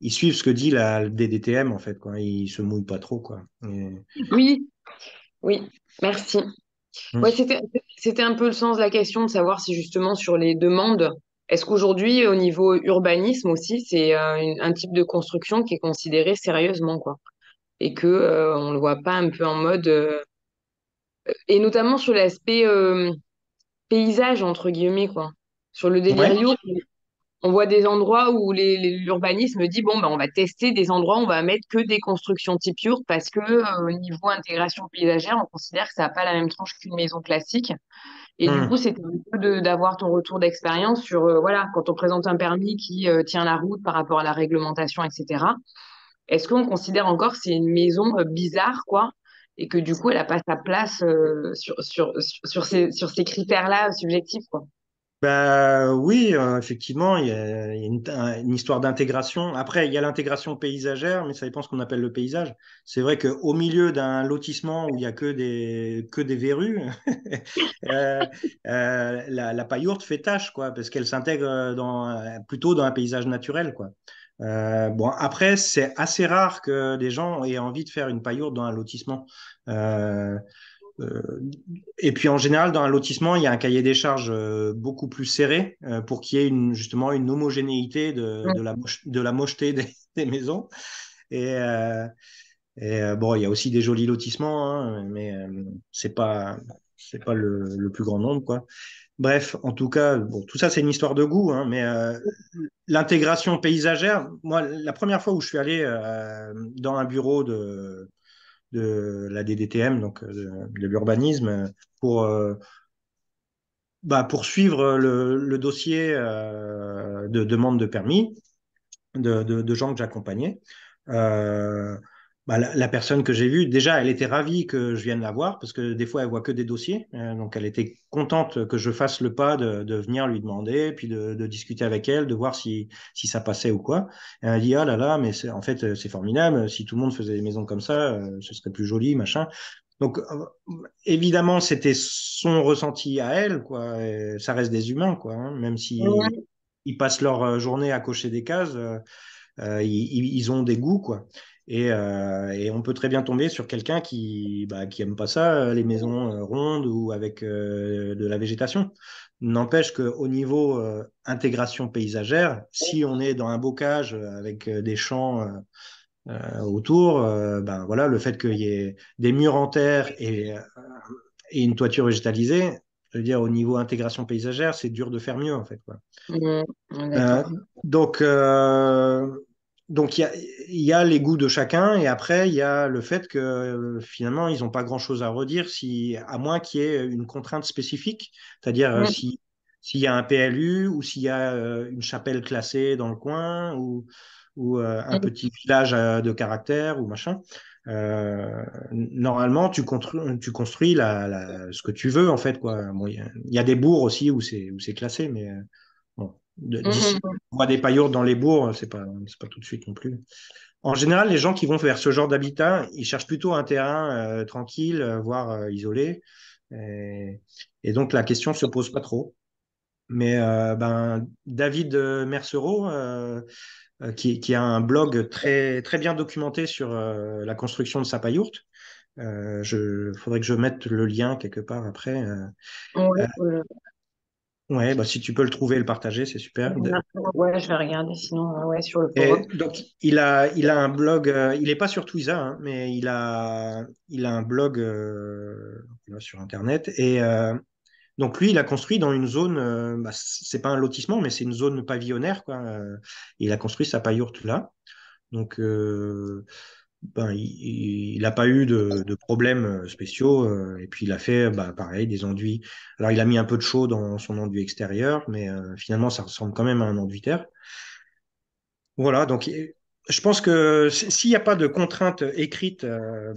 ils suivent ce que dit la DDTM en fait, quoi. Ils se mouillent pas trop, quoi. Oui, oui, merci. Mm. c'était un peu le sens de la question de savoir si justement sur les demandes, est-ce qu'aujourd'hui, au niveau urbanisme aussi, c'est euh, un type de construction qui est considéré sérieusement, quoi. Et qu'on ne euh, on le voit pas un peu en mode. Euh, et notamment sur l'aspect paysage, entre guillemets, quoi. Sur le délire on voit des endroits où l'urbanisme dit bon, ben, on va tester des endroits où on va mettre que des constructions type yurt parce que euh, au niveau intégration paysagère, on considère que ça n'a pas la même tranche qu'une maison classique. Et du hmm. coup, c'était un peu d'avoir ton retour d'expérience sur euh, voilà, quand on présente un permis qui euh, tient la route par rapport à la réglementation, etc. Est-ce qu'on considère encore c'est une maison bizarre quoi et que du coup elle n'a pas sa place sur, sur, sur, ces, sur ces critères-là subjectifs quoi. Ben oui, hein, effectivement, il y a, une, histoire d'intégration. Après, il y a l'intégration paysagère, mais ça dépend ce qu'on appelle le paysage. C'est vrai qu'au milieu d'un lotissement où il n'y a que des, que des verrues, (laughs) euh, euh, la, la, fait tâche, quoi, parce qu'elle s'intègre dans, euh, plutôt dans un paysage naturel, quoi. bon, après, c'est assez rare que des gens aient envie de faire une paillourte dans un lotissement. Euh, euh, et puis en général, dans un lotissement, il y a un cahier des charges euh, beaucoup plus serré euh, pour qu'il y ait une, justement une homogénéité de, la, de la, mocheté des, (laughs) maisons. Et, bon, il y a aussi des jolis lotissements, hein, mais c'est pas c'est pas le, plus grand nombre quoi. Bref, en tout cas, bon, tout ça c'est une histoire de goût, hein, mais l'intégration paysagère, moi la première fois où je suis allé dans un bureau de de la DDTM, donc euh, de, l'urbanisme, pour euh, bah, poursuivre le, dossier euh, de demande de permis de, gens que j'accompagnais. Bah, la, personne que j'ai vue, déjà, elle était ravie que je vienne la voir parce que des fois, elle voit que des dossiers. Euh, donc, elle était contente que je fasse le pas de, venir lui demander, puis de, discuter avec elle, de voir si, si ça passait ou quoi. elle dit, ah là là, mais en fait, c'est formidable. Si tout le monde faisait des maisons comme ça, euh, ce serait plus joli, machin. Donc, euh, évidemment, c'était son ressenti à elle, quoi. ça reste des humains, quoi. Hein. même si ils, passent leur journée à cocher des cases, ils, ont des goûts, quoi. Euh, et, on peut très bien tomber sur quelqu'un qui bah, qui aime pas ça, euh, les maisons euh, rondes ou avec de la végétation. N'empêche qu'au niveau intégration paysagère, si on est dans un bocage avec des champs autour, ben voilà, le fait qu'il y ait des murs en terre et, une toiture végétalisée, je veux dire, au niveau intégration paysagère, c'est dur de faire mieux en fait. Quoi. donc donc il y, a, les goûts de chacun et après il y a le fait que finalement ils n'ont pas grand chose à redire si à moins qu'il y ait une contrainte spécifique, c'est-à-dire euh, s'il y a un PLU ou s'il y a euh, une chapelle classée dans le coin ou, euh, un petit village de caractère ou machin. normalement, tu, construis, tu construis ce que tu veux en fait quoi. Il y, y, a des bourgs aussi où c'est classé, mais de, mhm. On voit des paillourdes dans les bourgs, c'est pas, pas tout de suite non plus. En général, les gens qui vont vers ce genre d'habitat, ils cherchent plutôt un terrain euh, tranquille, euh, voire euh, isolé. Et, donc la question se pose pas trop. Mais ben, David Mercereau, qui, qui, a un blog très, très bien documenté sur la construction de sa paillourte, il faudrait que je mette le lien quelque part après. Ouais, bah, si tu peux le trouver et le partager, c'est super. Ouais, je vais regarder sinon ouais, sur le donc il a, il a un blog, euh, il n'est pas sur Twitter, hein, mais il a, il a un blog euh, sur internet. Et euh, donc lui, il a construit dans une zone, bah, c'est pas un lotissement, mais c'est une zone pavillonnaire, quoi. il a construit sa paillourte là. Donc ben, il n'a pas eu de, problèmes euh, spéciaux. Euh, et puis, il a fait, bah, pareil, des enduits. Alors, il a mis un peu de chaud dans son enduit extérieur, mais euh, finalement, ça ressemble quand même à un enduit terre. Voilà, donc je pense que s'il n'y a pas de contraintes écrites,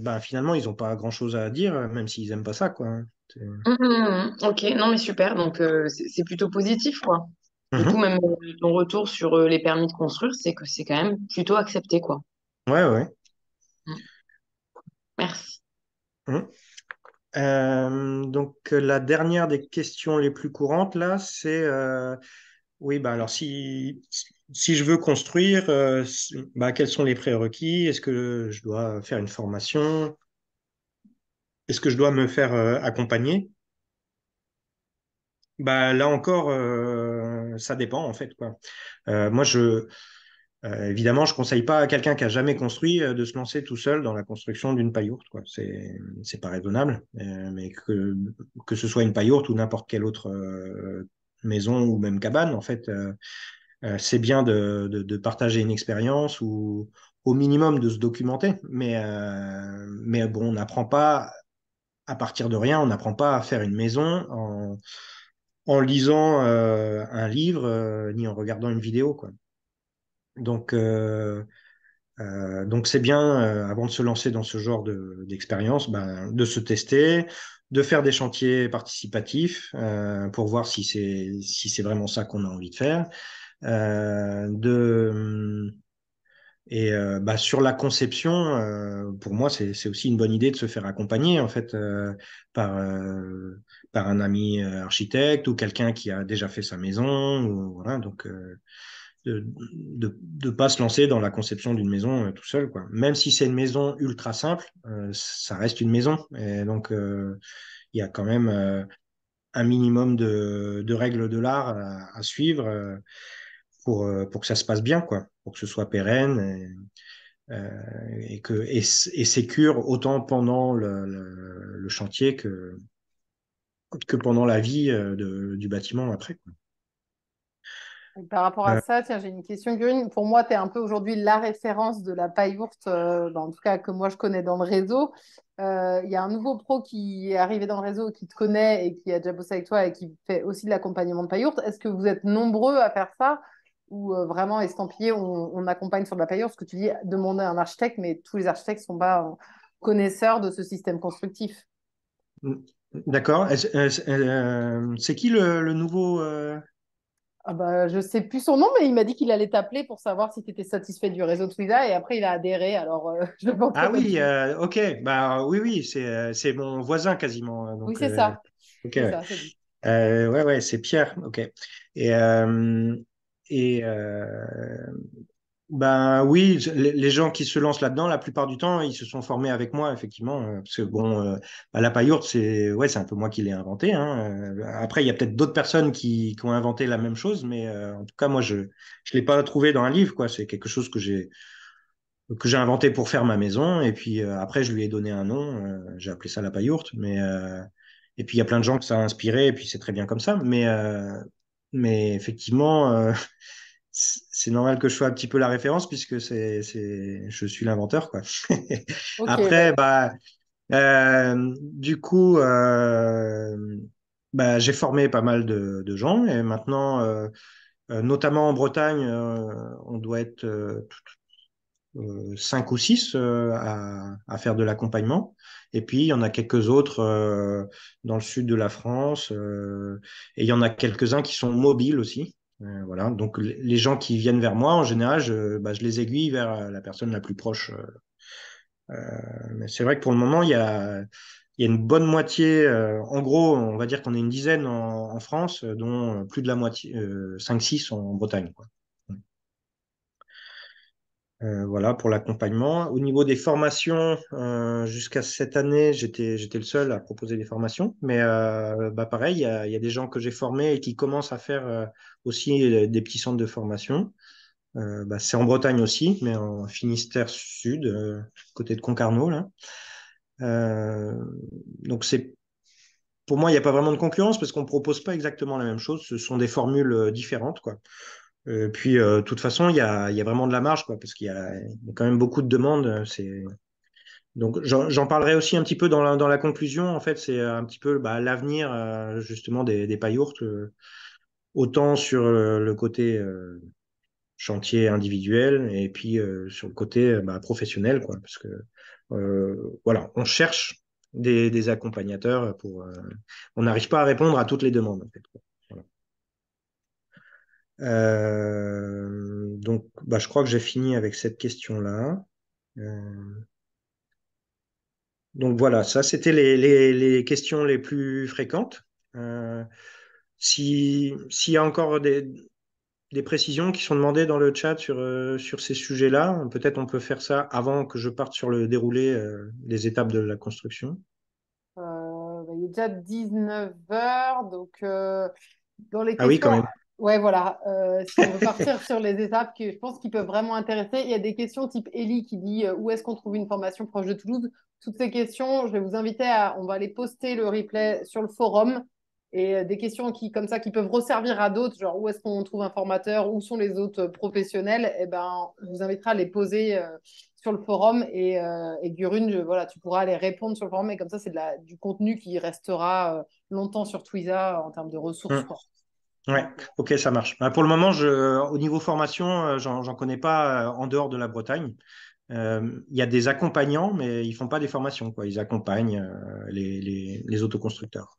ben, finalement, ils n'ont pas grand-chose à dire, même s'ils n'aiment pas ça. Quoi. Hein. Mmh, mmh, mmh. ok, non, mais super. Donc, c'est plutôt positif, quoi. Du coup, même ton retour sur les permis de construire, c'est que c'est quand même plutôt accepté, quoi. Ouais, ouais. Merci. Hein euh, donc euh, la dernière des questions les plus courantes là, c'est euh, oui bah alors si si je veux construire, bah, quels sont les prérequis Est-ce que je dois faire une formation Est-ce que je dois me faire accompagner Bah là encore, ça dépend en fait quoi. moi je euh, évidemment, je ne conseille pas à quelqu'un qui n'a jamais construit euh, de se lancer tout seul dans la construction d'une paillourte. C'est n'est pas raisonnable. Euh, mais que, ce soit une paillourte ou n'importe quelle autre maison ou même cabane, en fait, c'est bien de, partager une expérience ou au minimum de se documenter. Mais, bon, on n'apprend pas à partir de rien, on n'apprend pas à faire une maison en, en lisant un livre ni en regardant une vidéo. Quoi. Donc, euh, euh, donc c'est bien, euh, avant de se lancer dans ce genre d'expérience, de, ben, de se tester, de faire des chantiers participatifs pour voir si c'est si c'est vraiment ça qu'on a envie de faire. de et bah, sur la conception, pour moi, c'est aussi une bonne idée de se faire accompagner en fait par par un ami architecte ou quelqu'un qui a déjà fait sa maison. voilà, donc de ne pas se lancer dans la conception d'une maison euh, tout seul. Quoi. Même si c'est une maison ultra simple, euh, ça reste une maison. Et donc, euh, il y a quand même un minimum de, règles de l'art à, suivre pour, pour que ça se passe bien, quoi, pour que ce soit pérenne. Et, que, et, sécure autant pendant le, chantier que, que pendant la vie du bâtiment après. Quoi. Par rapport à euh. ça, tiens, j'ai une question, Pour moi, tu es un peu aujourd'hui la référence de la paillourte, euh, ben, en tout cas que moi je connais dans le réseau. Euh, il y a un nouveau pro qui est arrivé dans le réseau, qui te connaît et qui a déjà bossé avec toi et qui fait aussi de l'accompagnement de payourt Est-ce que vous êtes nombreux à faire ça ou vraiment estampillé, on, accompagne sur de la paille-ourte Ce que tu dis, demander à un architecte, mais tous les architectes ne sont pas connaisseurs de ce système constructif. D'accord. C'est qui le nouveau je ah ne bah, je sais plus son nom, mais il m'a dit qu'il allait t'appeler pour savoir si tu étais satisfait du réseau Twiza et après il a adhéré. Alors, euh, (laughs) pense ah oui, euh, ok. Bah, oui, oui, c'est euh, mon voisin quasiment. oui, c'est ça. Ok. ouais, ouais, c'est Pierre. Ok. Et, et ben oui, les gens qui se lancent là-dedans, la plupart du temps, ils se sont formés avec moi, effectivement. Euh, parce que bon, euh, bah, la paillourde, c'est ouais, c'est un peu moi qui l'ai inventé. Hein. Euh, après, il y a peut-être d'autres personnes qui, qui, ont inventé la même chose, mais en tout cas, moi, je ne l'ai pas trouvé dans un livre. quoi. C'est quelque chose que j'ai que j'ai inventé pour faire ma maison. Et puis après, je lui ai donné un nom. j'ai appelé ça la paillourde. Mais, et puis, il y a plein de gens que ça a inspiré. Et puis, c'est très bien comme ça. Mais, mais effectivement c'est normal que je sois un petit peu la référence puisque c'est, c'est, je suis l'inventeur, quoi. (laughs) Après, bah, euh, du coup, euh, bah, j'ai formé pas mal de, gens et maintenant, euh, notamment en Bretagne, on doit être 5 ou 6 à, faire de l'accompagnement. Et puis, il y en a quelques autres dans le sud de la France et il y en a quelques-uns qui sont mobiles aussi. Euh, voilà. Donc les gens qui viennent vers moi, en général, je, bah, les aiguille vers euh, la personne la plus proche. Euh, mais c'est vrai que pour le moment, il y a, y a une bonne moitié, en gros, on va dire qu'on est une dizaine en, France, dont plus de la moitié, euh, 5-6 en Bretagne. Quoi. Euh, voilà pour l'accompagnement. Au niveau des formations, euh, jusqu'à cette année, j'étais le seul à proposer des formations, mais euh, bah, pareil, il y a, des gens que j'ai formés et qui commencent à faire aussi des petits centres de formation. Bah, c'est en Bretagne aussi, mais en Finistère Sud, côté de Concarneau donc c'est pour moi, il n'y a pas vraiment de concurrence parce qu'on ne propose pas exactement la même chose. Ce sont des formules différentes, quoi. Euh, puis, de euh, toute façon, il y a, vraiment de la marge, quoi, parce qu'il y, a quand même beaucoup de demandes. Euh, donc, j'en parlerai aussi un petit peu dans la, conclusion. En fait, c'est un petit peu bah, l'avenir, justement, des, des paillourtes, autant sur le, côté chantier individuel et puis sur le côté bah, professionnel, parce que, voilà, on cherche des, accompagnateurs pour. on n'arrive pas à répondre à toutes les demandes, en fait. Euh, donc, bah, je crois que j'ai fini avec cette question-là. Euh, donc voilà, ça c'était les, les, les, questions les plus fréquentes. Euh, s'il y a encore des, des, précisions qui sont demandées dans le chat sur, sur ces sujets-là, peut-être on peut faire ça avant que je parte sur le déroulé des étapes de la construction. Bah, il est déjà 19h, donc dans les questions... Ah oui, quand même Ouais, voilà. Euh, si on veut (laughs) partir sur les étapes que je pense qui peuvent vraiment intéresser, il y a des questions type Ellie qui dit euh, où est-ce qu'on trouve une formation proche de Toulouse Toutes ces questions, je vais vous inviter à, on va aller poster le replay sur le forum et euh, des questions qui comme ça qui peuvent resservir à d'autres, genre où est-ce qu'on trouve un formateur, où sont les autres professionnels Eh ben, je vous invitera à les poser sur le forum et, et Gurun, voilà, tu pourras les répondre sur le forum et comme ça c'est du contenu qui restera longtemps sur Twiza en termes de ressources. Hum. Ouais, ok, ça marche. Bah, pour le moment, je, au niveau formation, euh, j'en connais pas euh, en dehors de la Bretagne. Euh, il y a des accompagnants, mais ils font pas des formations. Quoi. Ils accompagnent les, les, autoconstructeurs.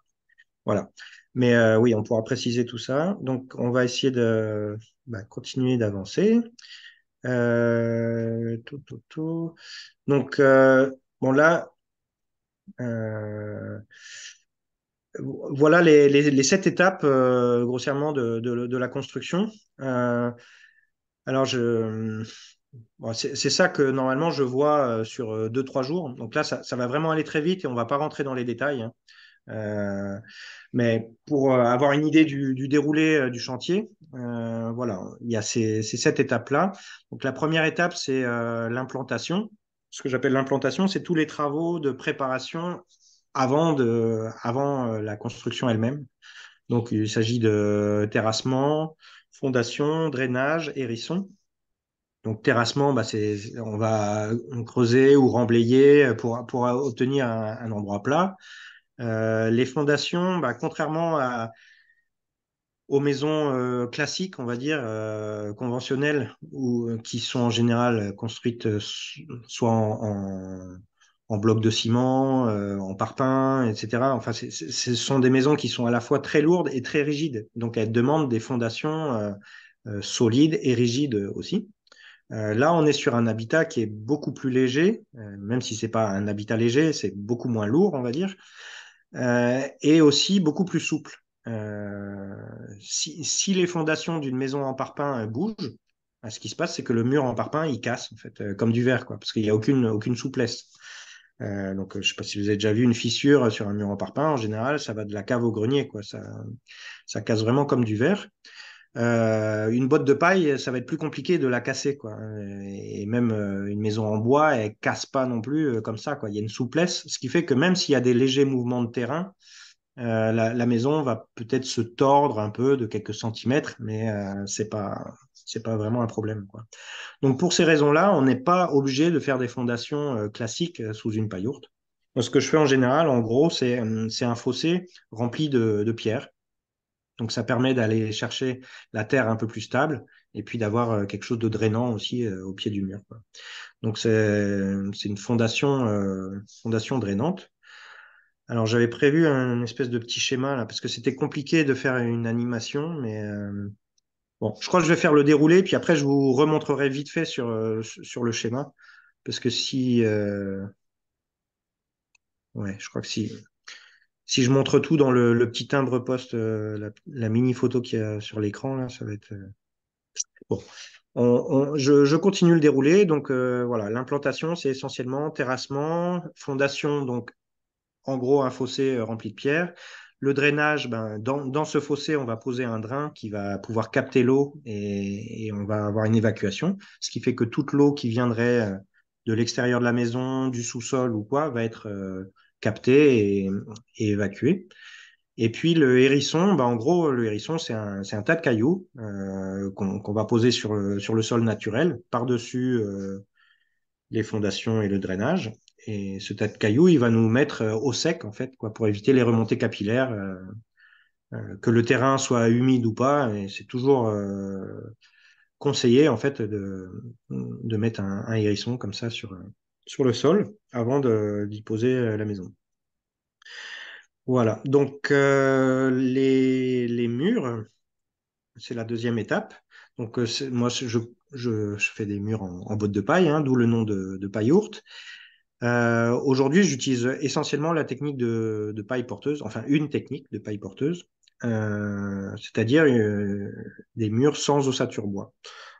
Voilà. Mais oui, on pourra préciser tout ça. Donc, on va essayer de bah, continuer d'avancer. tout, tout, tout. Donc, bon, là, voilà les, sept étapes euh, grossièrement de, la construction. Euh, alors, c'est ça que normalement je vois euh, sur deux, trois jours. Donc là, ça, va vraiment aller très vite et on ne va pas rentrer dans les détails. Hein. mais pour avoir une idée du, déroulé du chantier, voilà, il y a ces, sept étapes-là. Donc la première étape, c'est l'implantation. Ce que j'appelle l'implantation, c'est tous les travaux de préparation avant, de, avant euh, la construction elle-même. Donc, il s'agit de terrassement, fondation, drainage, hérisson. Donc, terrassement, bah, on va creuser ou remblayer pour, pour obtenir un, endroit plat. Euh, les fondations, bah, contrairement à, aux maisons euh, classiques, on va dire, conventionnelles, ou, qui sont en général construites soit en en bloc de ciment, euh, en parpaing, etc. Enfin, ce sont des maisons qui sont à la fois très lourdes et très rigides. Donc, elles demandent des fondations euh, euh, solides et rigides aussi. là, on est sur un habitat qui est beaucoup plus léger, même si c'est pas un habitat léger, c'est beaucoup moins lourd, on va dire, et aussi beaucoup plus souple. Si, les fondations d'une maison en parpaing bougent, ben, ce qui se passe, c'est que le mur en parpaing, il casse, en fait, comme du verre, quoi, parce qu'il n'y a aucune, aucune souplesse. Euh, donc, euh, je ne sais pas si vous avez déjà vu une fissure sur un mur en parpaing. En général, ça va de la cave au grenier. Quoi. Ça, ça casse vraiment comme du verre. Euh, une botte de paille, ça va être plus compliqué de la casser. Quoi. Et même une maison en bois, elle casse pas non plus comme ça. Quoi. Il y a une souplesse, ce qui fait que même s'il y a des légers mouvements de terrain, la, la, maison va peut-être se tordre un peu de quelques centimètres, mais c'est pas c'est pas vraiment un problème. Donc pour ces raisons-là, on n'est pas obligé de faire des fondations euh, classiques euh, sous une paillourte. Ce que je fais en général, en gros, c'est euh, un fossé rempli de, pierres. Donc ça permet d'aller chercher la terre un peu plus stable et puis d'avoir quelque chose de drainant aussi au pied du mur. Donc c'est une fondation, fondation drainante. Alors j'avais prévu un espèce de petit schéma là parce que c'était compliqué de faire une animation, mais Bon, je crois que je vais faire le déroulé, puis après, je vous remontrerai vite fait sur, euh, sur le schéma. Parce que si. Euh, ouais, je crois que si. Si je montre tout dans le, petit timbre poste, euh, la, mini photo qu'il y a sur l'écran, là, ça va être. Bon. je, je, continue le déroulé. Donc voilà, l'implantation, c'est essentiellement terrassement, fondation, donc en gros un fossé rempli de pierres. Le drainage, ben, dans, ce fossé, on va poser un drain qui va pouvoir capter l'eau et, on va avoir une évacuation, ce qui fait que toute l'eau qui viendrait euh, de l'extérieur de la maison, du sous-sol ou quoi, va être euh, captée et, évacuée. Et puis le hérisson, ben en gros, le hérisson, c'est un, tas de cailloux euh, qu'on va poser sur le, sol naturel, par-dessus les fondations et le drainage. Et ce tas de cailloux, il va nous mettre euh, au sec, en fait, quoi, pour éviter les remontées capillaires. Euh, euh, que le terrain soit humide ou pas, c'est toujours conseillé, en fait, de, de mettre un, un, hérisson comme ça sur, sur le sol avant d'y poser la maison. Voilà, donc les, les, murs, c'est la deuxième étape. Donc moi, je, je, fais des murs en, bottes de paille, hein, d'où le nom de, de paillourte. Euh, Aujourd'hui, j'utilise essentiellement la technique de, de, paille porteuse, enfin une technique de paille porteuse, euh, c'est-à-dire euh, des murs sans ossature bois.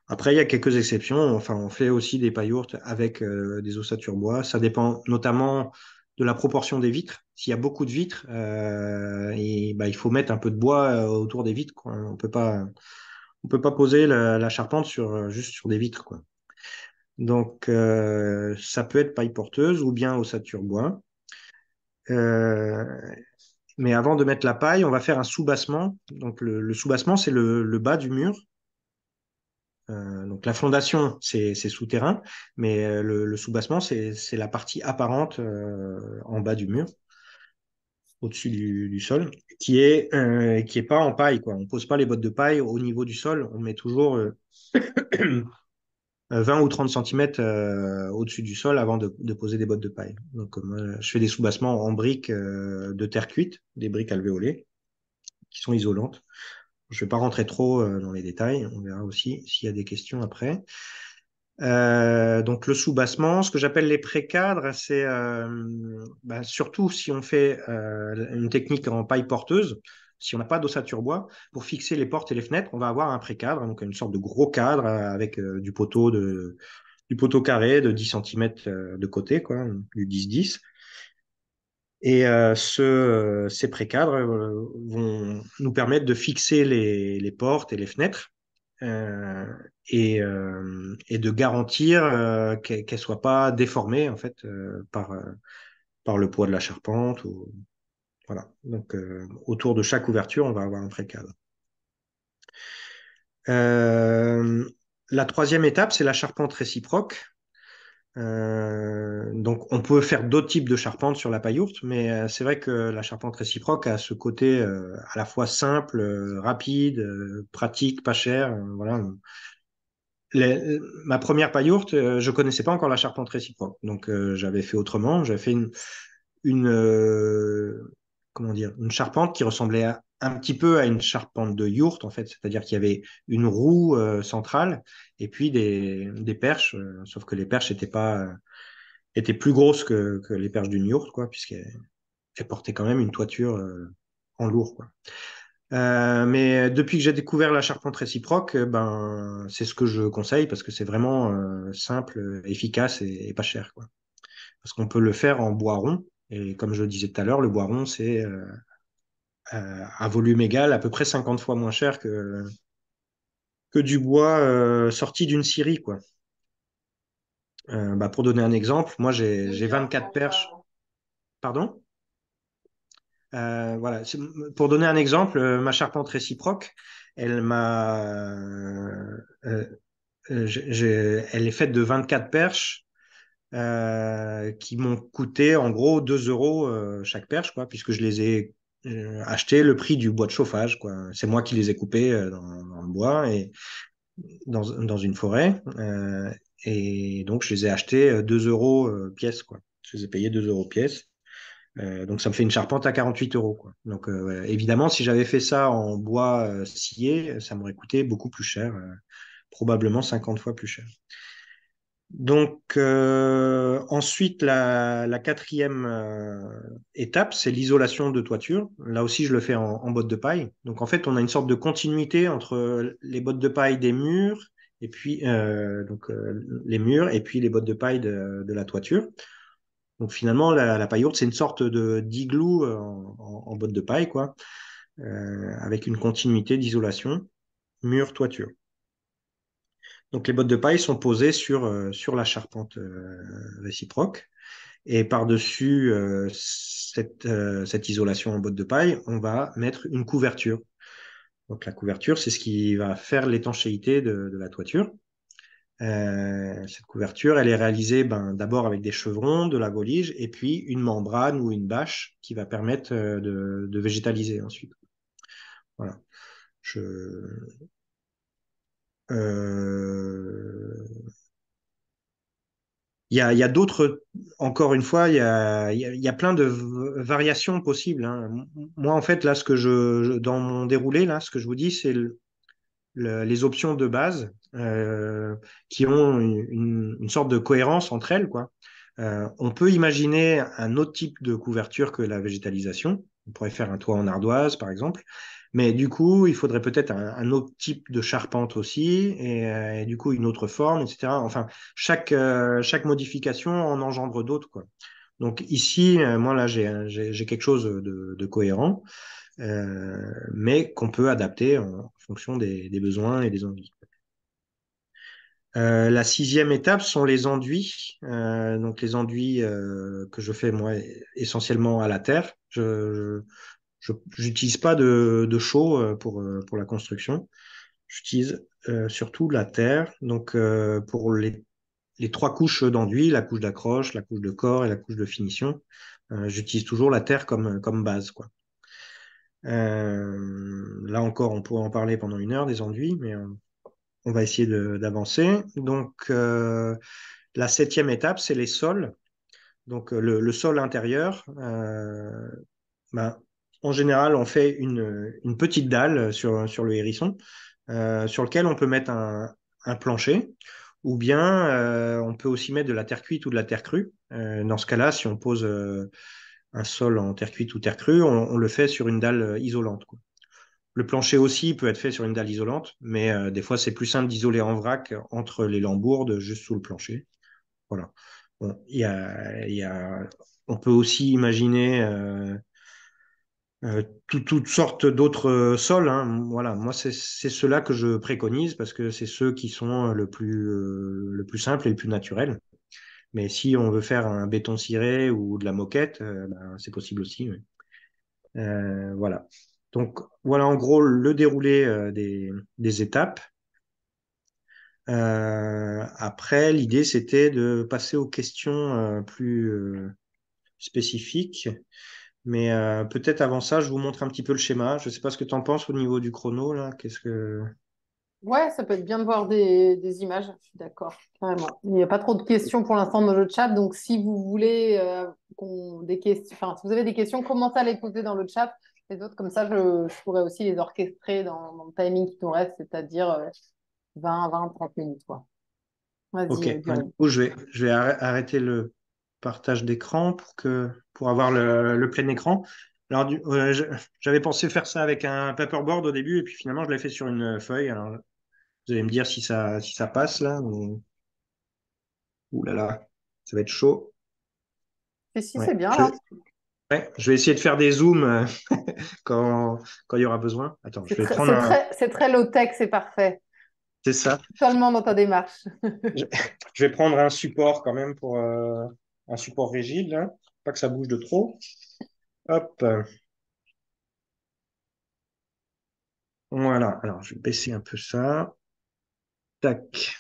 Après, il y a quelques exceptions. Enfin, on fait aussi des paillourtes avec euh, des ossatures bois. Ça dépend notamment de la proportion des vitres. S'il y a beaucoup de vitres, euh, et, bah, il faut mettre un peu de bois autour des vitres. Quoi. On peut pas, on peut pas poser la, la charpente sur juste sur des vitres. Quoi. Donc, euh, ça peut être paille porteuse ou bien ossature bois. Euh, mais avant de mettre la paille, on va faire un soubassement. Donc, le, soubassement, c'est le, bas du mur. Euh, donc, la fondation, c'est souterrain, mais le, soubassement, c'est la partie apparente en bas du mur, au-dessus du, sol, qui est qui pas en paille. Quoi. On pose pas les bottes de paille au niveau du sol. On met toujours 20 euh, ou 30 cm euh, au-dessus du sol avant de, poser des bottes de paille. Donc, euh, je fais des sous soubassements en briques de terre cuite, des briques alvéolées, qui sont isolantes. Je ne vais pas rentrer trop dans les détails, on verra aussi s'il y a des questions après. donc, le soubassement, ce que j'appelle les pré-cadres, c'est bah, surtout si on fait une technique en paille porteuse, si on n'a pas d'ossature bois, pour fixer les portes et les fenêtres, on va avoir un pré hein, donc une sorte de gros cadre euh, avec euh, du poteau de du poteau carré de 10 cm euh, de côté, quoi, du 10-10. Et ces ce, ces vont nous permettre de fixer les, portes et les fenêtres et, de garantir qu'elles qu'elle ne soient pas déformées en fait par, par le poids de la charpente ou, voilà. Donc, euh, autour de chaque ouverture, on va avoir un pré Euh, la troisième étape, c'est la charpente réciproque. Euh, donc, on peut faire d'autres types de charpente sur la paillourte, mais euh, c'est vrai que la charpente réciproque a ce côté à la fois simple, rapide, pratique, pas cher. voilà. ma première paillourte, je connaissais pas encore la charpente réciproque, donc j'avais fait autrement. J'avais fait une, comment dire, une charpente qui ressemblait un petit peu à une charpente de yourte, en fait, c'est-à-dire qu'il y avait une roue euh, centrale et puis des, perches, euh, sauf que les perches n'étaient pas euh, étaient plus grosses que, les perches d'une yourte, quoi, puisqu'elles portaient quand même une toiture en lourd, quoi. mais depuis que j'ai découvert la charpente réciproque, ben c'est ce que je conseille parce que c'est vraiment simple, efficace et, et, pas cher, quoi. Parce qu'on peut le faire en bois rond, et comme je le disais tout à l'heure, le bois rond c'est à euh, euh, volume égal à peu près 50 fois moins cher que, que du bois euh, sorti d'une scierie. Quoi. Bah, pour donner un exemple, moi j'ai 24 perches. Pardon voilà. Pour donner un exemple, ma charpente réciproque, elle m'a, elle est faite de 24 perches euh, qui m'ont coûté en gros 2 euros euh, chaque perche, quoi, puisque je les ai euh, acheté le prix du bois de chauffage. Quoi. C'est moi qui les ai coupés dans, le bois et dans, dans une forêt. et donc, je les ai achetés 2 euros pièce. Quoi. Je les ai payés 2 euros pièce. donc ça me fait une charpente à 48 euros. Quoi. Donc évidemment, si j'avais fait ça en bois scié, ça m'aurait coûté beaucoup plus cher, probablement 50 fois plus cher. Donc euh, ensuite, la, quatrième euh, étape, c'est l'isolation de toiture. Là aussi, je le fais en, en, botte de paille. Donc en fait, on a une sorte de continuité entre les bottes de paille des murs et puis euh, donc les murs et puis les bottes de paille de, la toiture. Donc finalement, la, la paille c'est une sorte de d'igloo en, en, botte de paille, quoi, avec une continuité d'isolation mur-toiture. Donc les bottes de paille sont posées sur, euh, sur la charpente euh, réciproque. Et par-dessus euh, cette, cette, isolation en bottes de paille, on va mettre une couverture. Donc la couverture, c'est ce qui va faire l'étanchéité de, la toiture. cette couverture, elle est réalisée ben, d'abord avec des chevrons, de la volige, et puis une membrane ou une bâche qui va permettre de, de végétaliser ensuite. Voilà. Je, euh, il y a, a d'autres, encore une fois, il y a, y a, plein de variations possibles. Hein. Moi, en fait, là, ce que je, dans mon déroulé, là, ce que je vous dis, c'est les options de base euh, qui ont une, sorte de cohérence entre elles. Quoi. Euh, on peut imaginer un autre type de couverture que la végétalisation. On pourrait faire un toit en ardoise, par exemple. Mais du coup, il faudrait peut-être un, autre type de charpente aussi, et, euh, du coup une autre forme, etc. Enfin, chaque, euh, chaque modification en engendre d'autres. Quoi. Donc ici, euh, moi là, j'ai, quelque chose de, cohérent, mais qu'on peut adapter en fonction des, besoins et des envies. la sixième étape sont les enduits, donc les enduits que je fais moi essentiellement à la terre. je, je n'utilise pas de, de chaux euh, pour, euh, pour la construction. J'utilise euh, surtout la terre. Donc, pour les, trois couches d'enduit, la couche d'accroche, la couche de corps et la couche de finition, j'utilise toujours la terre comme, comme base. Quoi. là encore, on pourrait en parler pendant une heure des enduits, mais on, va essayer d'avancer. Donc, la septième étape, c'est les sols. Donc, le, le sol intérieur, ben, en général, on fait une, petite dalle sur, le hérisson euh, sur lequel on peut mettre un, plancher ou bien euh, on peut aussi mettre de la terre cuite ou de la terre crue. Euh, dans ce cas-là, si on pose un sol en terre cuite ou terre crue, on, le fait sur une dalle isolante. Le plancher aussi peut être fait sur une dalle isolante, mais des fois, c'est plus simple d'isoler en vrac entre les lambourdes juste sous le plancher. Voilà. On peut aussi imaginer euh, toutes sortes d'autres euh, sols. Hein. Voilà, moi c'est ceux-là que je préconise parce que c'est ceux qui sont euh, le plus, le simple et le plus naturel. Mais si on veut faire un béton ciré ou de la moquette, ben, c'est possible aussi. voilà. Donc voilà en gros le déroulé des, étapes. après, l'idée, c'était de passer aux questions plus spécifiques. Mais euh, peut-être avant ça, je vous montre un petit peu le schéma. Je ne sais pas ce que tu en penses au niveau du chrono. Là. Qu'est-ce que... Ouais, ça peut être bien de voir des, images. Je suis d'accord, carrément. Il n'y a pas trop de questions pour l'instant dans le chat. Donc, si vous voulez euh, qu'on, des questions, si vous avez des questions, commencez à les poser dans le chat. Les autres, comme ça, je, pourrais aussi les orchestrer dans, le timing qui nous reste, c'est-à-dire 20, 20, 30 minutes. Quoi. Ok, je euh, je vais arrêter le partage d'écran pour, que, pour avoir le, plein écran. Alors, euh, j'avais pensé faire ça avec un paperboard au début, et puis finalement, je l'ai fait sur une feuille. vous allez me dire si ça, si ça passe là. Ouh là là, ça va être chaud. Et si, c'est bien là. Je... Ouais, je vais essayer de faire des zooms euh, (laughs) quand, quand il y aura besoin. Attends, je vais prendre. C'est très, low-tech, c'est parfait. C'est ça. Seulement dans ta démarche. je vais prendre un support quand même pour, euh, un support rigide, hein, pas que ça bouge de trop. Hop. Voilà, alors je vais baisser un peu ça. Tac.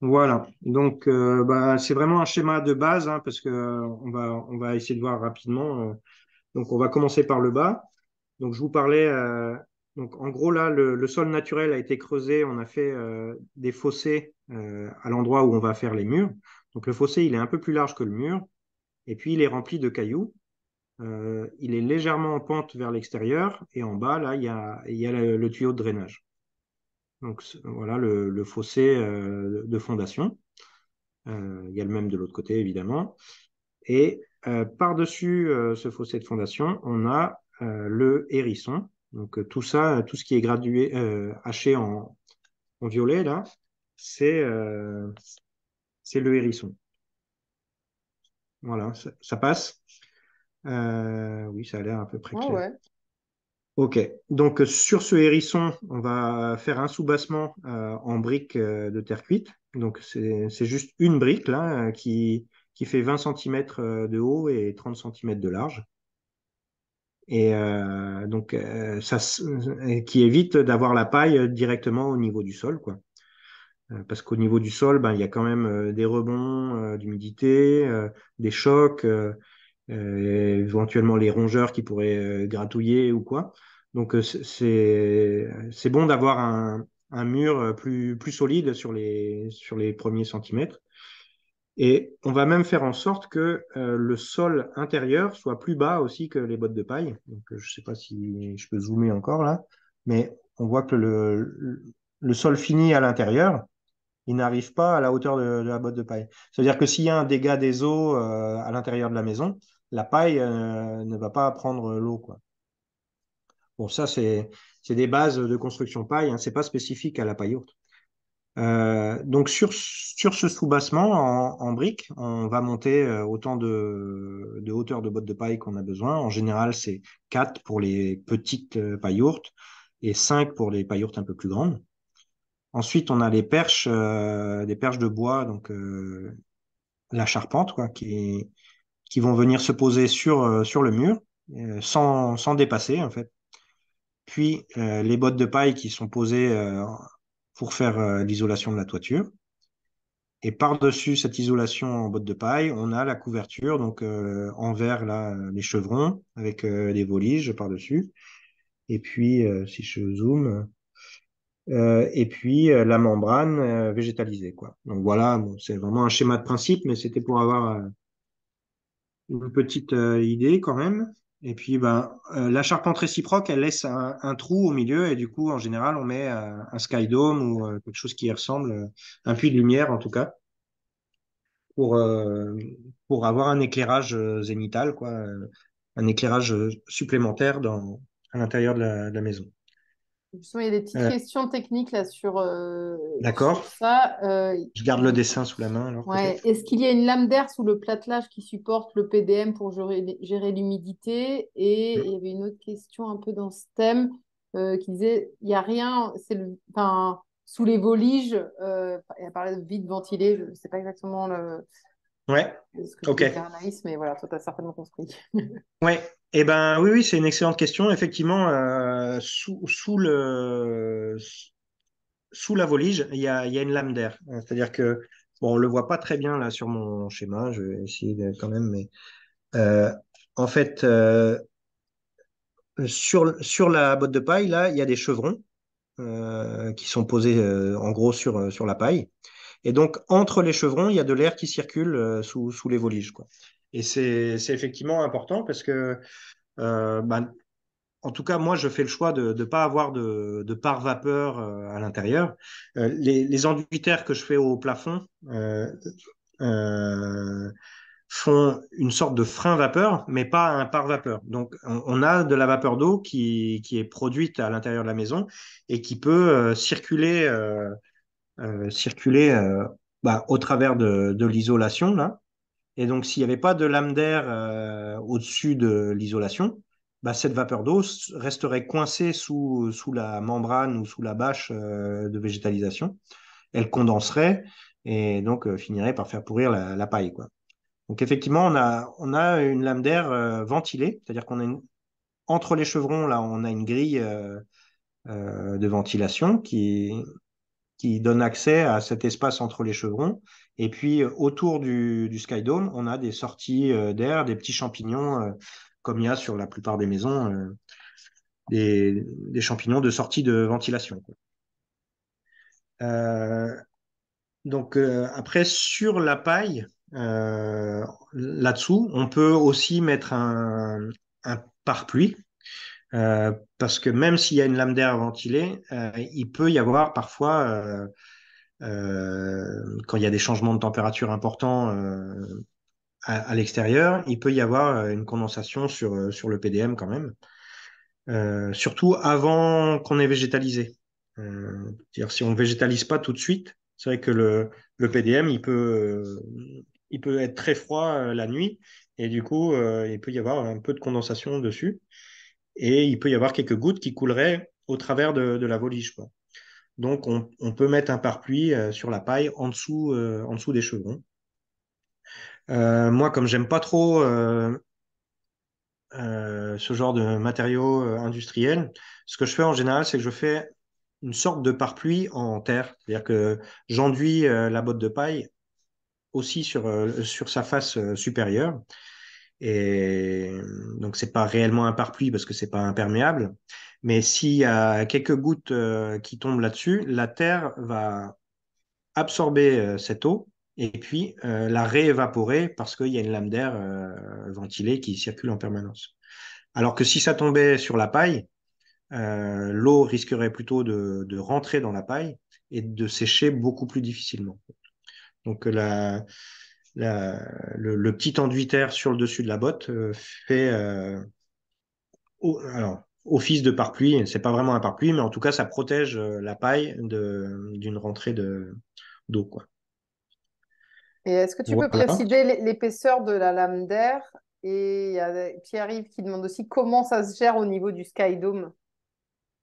Voilà, donc euh, bah, c'est vraiment un schéma de base hein, parce que euh, on va, on va essayer de voir rapidement. Euh. donc on va commencer par le bas. Donc je vous parlais, donc en gros là le, sol naturel a été creusé, on a fait des fossés à l'endroit où on va faire les murs. Donc le fossé, il est un peu plus large que le mur, et puis il est rempli de cailloux. Euh, il est légèrement en pente vers l'extérieur, et en bas, là, il y a, le, tuyau de drainage. Donc voilà le, fossé euh, de fondation. Euh, il y a le même de l'autre côté, évidemment. Et par-dessus ce fossé de fondation, on a le hérisson. Donc tout ça, tout ce qui est gradué, haché en, violet, là, c'est c'est le hérisson. Voilà, ça, passe. Euh, oui, ça a l'air à peu près ah clair. Ok, donc euh, sur ce hérisson, on va faire un soubassement euh, en briques de terre cuite. Donc c'est juste une brique là qui, qui fait 20 cm de haut et 30 cm de large. Et donc ça, qui évite d'avoir la paille directement au niveau du sol, quoi. Euh, parce qu'au niveau du sol, ben, il y a quand même euh, des rebonds euh, d'humidité, des chocs, éventuellement les rongeurs qui pourraient gratouiller ou quoi. Donc c'est c'est bon d'avoir un, un, mur plus plus solide sur les sur les premiers centimètres. Et on va même faire en sorte que le sol intérieur soit plus bas aussi que les bottes de paille. Donc je ne sais pas si je peux zoomer encore là, mais on voit que le, le sol finit à l'intérieur il n'arrive pas à la hauteur de, la botte de paille. C'est-à-dire que s'il y a un dégât des eaux euh, à l'intérieur de la maison, la paille euh, ne va pas prendre euh, l'eau. Bon, ça, c'est, des bases de construction paille, hein. C'est ce n'est pas spécifique à la paille donc sur, ce soubassement en, briques, on va monter autant de, hauteur de botte de paille qu'on a besoin. En général, c'est 4 pour les petites paillourtes et 5 pour les paillourtes un peu plus grandes. Ensuite, on a les perches, euh, des perches de bois, donc euh, la charpente, qui, qui vont venir se poser sur, euh, sur le mur, sans, sans, dépasser, en fait. Puis les bottes de paille qui sont posées pour faire l'isolation de la toiture. Et par-dessus cette isolation en bottes de paille, on a la couverture, donc en verre, là, les chevrons, avec des voliges par-dessus. Et puis, si je zoome euh, et puis euh, la membrane euh, végétalisée. Quoi. Donc voilà, c'est vraiment un schéma de principe, mais c'était pour avoir euh, une petite idée quand même. Et puis ben, la charpente réciproque, elle laisse un, trou au milieu, et du coup, en général, on met un sky dome ou quelque chose qui ressemble, un puits de lumière en tout cas, pour, pour avoir un éclairage zénital, quoi, un éclairage supplémentaire dans, à l'intérieur de la maison. Justement, il y a des petites euh, questions techniques là sur, euh, D'accord. ça. Euh, je garde le dessin sous la main. Est-ce qu'il y a une lame d'air sous le platelage qui supporte le PDM pour gérer, l'humidité Et mm. il y avait une autre question un peu dans ce thème qui disait il n'y a rien, le, sous les voliges, il a parlé de vide ventilé, je ne sais pas exactement le. Ouais. ok. mais voilà, toi, tu as certainement compris. (laughs) ouais, eh ben oui, oui, c'est une excellente question. Effectivement, euh, sous, sous, la volige, il y a, une lame d'air. C'est-à-dire que bon, on le voit pas très bien là sur mon schéma. Je vais essayer quand même, mais euh, en fait, euh, sur la botte de paille là, il y a des chevrons qui sont posés en gros sur sur la paille. Et donc entre les chevrons, il y a de l'air qui circule sous sous les voliges quoi. Et c'est effectivement important parce que, euh, bah, en tout cas, moi, je fais le choix de ne pas avoir de, de vapeur euh, à l'intérieur. Euh, les, les enduitaires que je fais au plafond font une sorte de frein vapeur, mais pas un pare vapeur. Donc, on, a de la vapeur d'eau qui, qui, est produite à l'intérieur de la maison et qui peut circuler, circuler bah, au travers de, de l'isolation, là. Et donc, s'il n'y avait pas de lame d'air euh, au-dessus de l'isolation, bah, cette vapeur d'eau resterait coincée sous, la membrane ou sous la bâche euh, de végétalisation. Elle condenserait et donc euh, finirait par faire pourrir la, paille. Donc effectivement, on a, une lame d'air ventilée, c'est-à-dire qu'on a entre les chevrons, là, on a une grille de ventilation qui donne accès à cet espace entre les chevrons et puis euh, autour du, du Sky Dome, on a des sorties euh, d'air, des petits champignons, euh, comme il y a sur la plupart des maisons, des, champignons de sortie de ventilation. donc après, sur la paille, là-dessous. On peut aussi mettre un, un parapluie. parce que même s'il y a une lame d'air ventilée, il peut y avoir parfois euh, quand il y a des changements de température importants euh, à, l'extérieur, il peut y avoir euh, une condensation sur, sur le PDM quand même. surtout avant qu'on ait végétalisé. C'est-à-dire si on ne végétalise pas tout de suite, c'est vrai que le, le PDM, il peut, il peut être très froid la nuit et du coup, il peut y avoir un peu de condensation dessus et il peut y avoir quelques gouttes qui couleraient au travers de, la volige. Donc, on, peut mettre un pare euh, sur la paille en dessous, euh, des chevrons. Euh, moi, comme j'aime pas trop ce genre de matériaux industriels, ce que je fais en général, c'est que je fais une sorte de parapluie en terre. C'est-à-dire que j'enduis la botte de paille aussi sur sa face supérieure. Et euh, donc, c'est pas réellement un parapluie parce que c'est pas imperméable. Mais s'il y a quelques gouttes euh, qui tombent là-dessus, la terre va absorber euh, cette eau et puis la réévaporer parce qu'il y a une lame d'air ventilée qui circule en permanence. Alors que si ça tombait sur la paille, l'eau risquerait plutôt de, de, rentrer dans la paille et de sécher beaucoup plus difficilement. Donc, la, le, petit enduitaire sur le dessus de la botte euh, fait euh, alors, office de parapluie. C'est pas vraiment un parapluie, mais en tout cas, ça protège euh, la paille d'une de, rentrée d'eau. quoi. Et est-ce que tu peux préciser l'épaisseur de la lame d'air Et il y a Pierre-Yves qui demande aussi comment ça se gère au niveau du Sky Dome,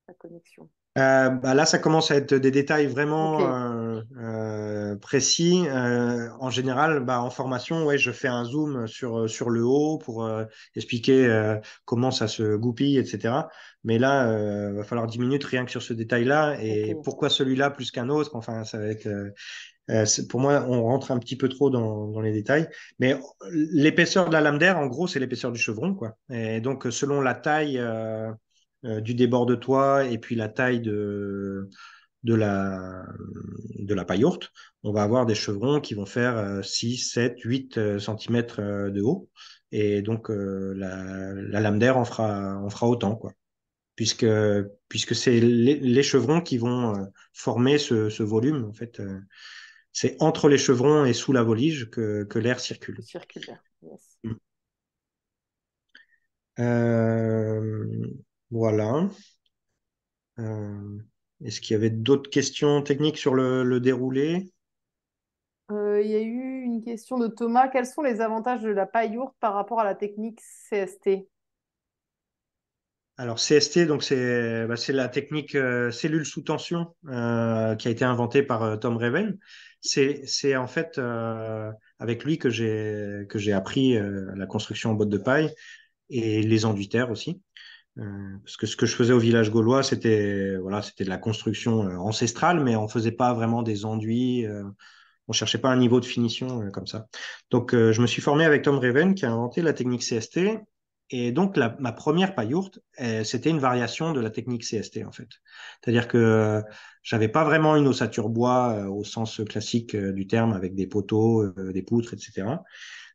la connexion. Euh, bah là, ça commence à être des détails vraiment euh, euh, précis. en général, bah, en formation, ouais, je fais un zoom sur, sur le haut pour expliquer comment ça se goupille, etc. Mais là, il va falloir 10 minutes rien que sur ce détail-là. Et pourquoi celui-là plus qu'un autre Enfin, ça pour moi, on rentre un petit peu trop dans, les détails. Mais l'épaisseur de la lame d'air, en gros, c'est l'épaisseur du chevron. Quoi. Et donc, selon la taille, euh, euh, du débord de toit et puis la taille de, de la, de la on va avoir des chevrons qui vont faire 6, 7, 8 cm de haut. Et donc, euh, la, la lame d'air en fera, fera autant, quoi. Puisque, puisque c'est les, chevrons qui vont euh, former ce, volume, en fait. c'est entre les chevrons et sous la volige que, l'air circule. Circule, mm. Voilà. Euh, est-ce qu'il y avait d'autres questions techniques sur le, déroulé euh, Il y a eu une question de Thomas. Quels sont les avantages de la paille pailleour par rapport à la technique CST alors CST, bah, c'est la technique euh, cellule sous tension qui a été inventée par Tom Reven. C'est en fait avec lui que j'ai appris la construction en botte de paille et les enduitaires. aussi. Euh, parce que ce que je faisais au village gaulois, c'était voilà, c'était de la construction euh, ancestrale, mais on faisait pas vraiment des enduits. Euh, on cherchait pas un niveau de finition comme ça. Donc, je me suis formé avec Tom Raven qui a inventé la technique CST. Et donc, la, ma première paillourte, c'était une variation de la technique CST, en fait. C'est-à-dire que j'avais pas vraiment une ossature bois au sens classique du terme, avec des poteaux, des poutres, etc.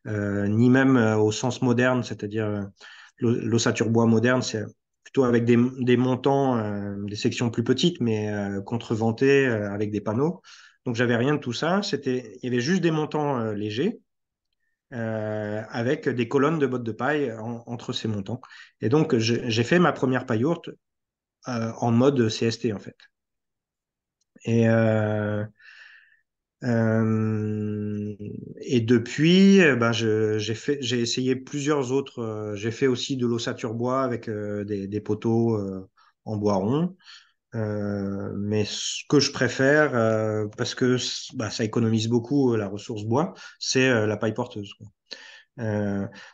Euh, ni même au sens moderne, c'est-à-dire l'ossature bois moderne, c'est plutôt avec des, montants, euh, des sections plus petites, mais euh, contreventées euh, avec des panneaux. Donc j'avais rien de tout ça. C'était, il y avait juste des montants légers avec des colonnes de bottes de paille entre ces montants. Et donc j'ai fait ma première paillourte en mode CST en fait. Et euh, et depuis, euh, ben j'ai essayé plusieurs autres. Euh, j'ai fait aussi de l'ossature bois avec des, poteaux en bois rond. mais ce que je préfère, parce que bah, ça économise beaucoup la ressource bois, c'est la paille porteuse.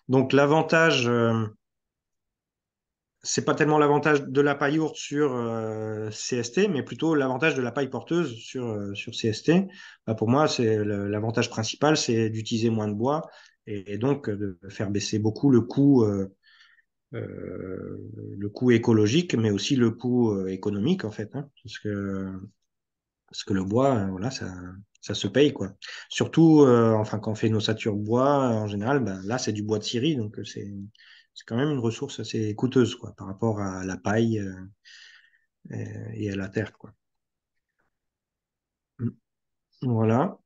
donc l'avantage c'est pas tellement l'avantage de la paille sur euh, CST, mais plutôt l'avantage de la paille porteuse sur, euh, sur CST. Bah, pour moi, c'est l'avantage principal, c'est d'utiliser moins de bois et, donc euh, de faire baisser beaucoup le coût, le coût écologique, mais aussi le coût économique en fait, hein, parce que parce que le bois, voilà, ça, ça se paye quoi. Surtout, enfin, quand on fait nos satures bois, en général, bah, là, c'est du bois de Syrie, donc c'est c'est quand même une ressource assez coûteuse quoi, par rapport à la paille euh, et à la terre. Quoi. Mmh. Voilà.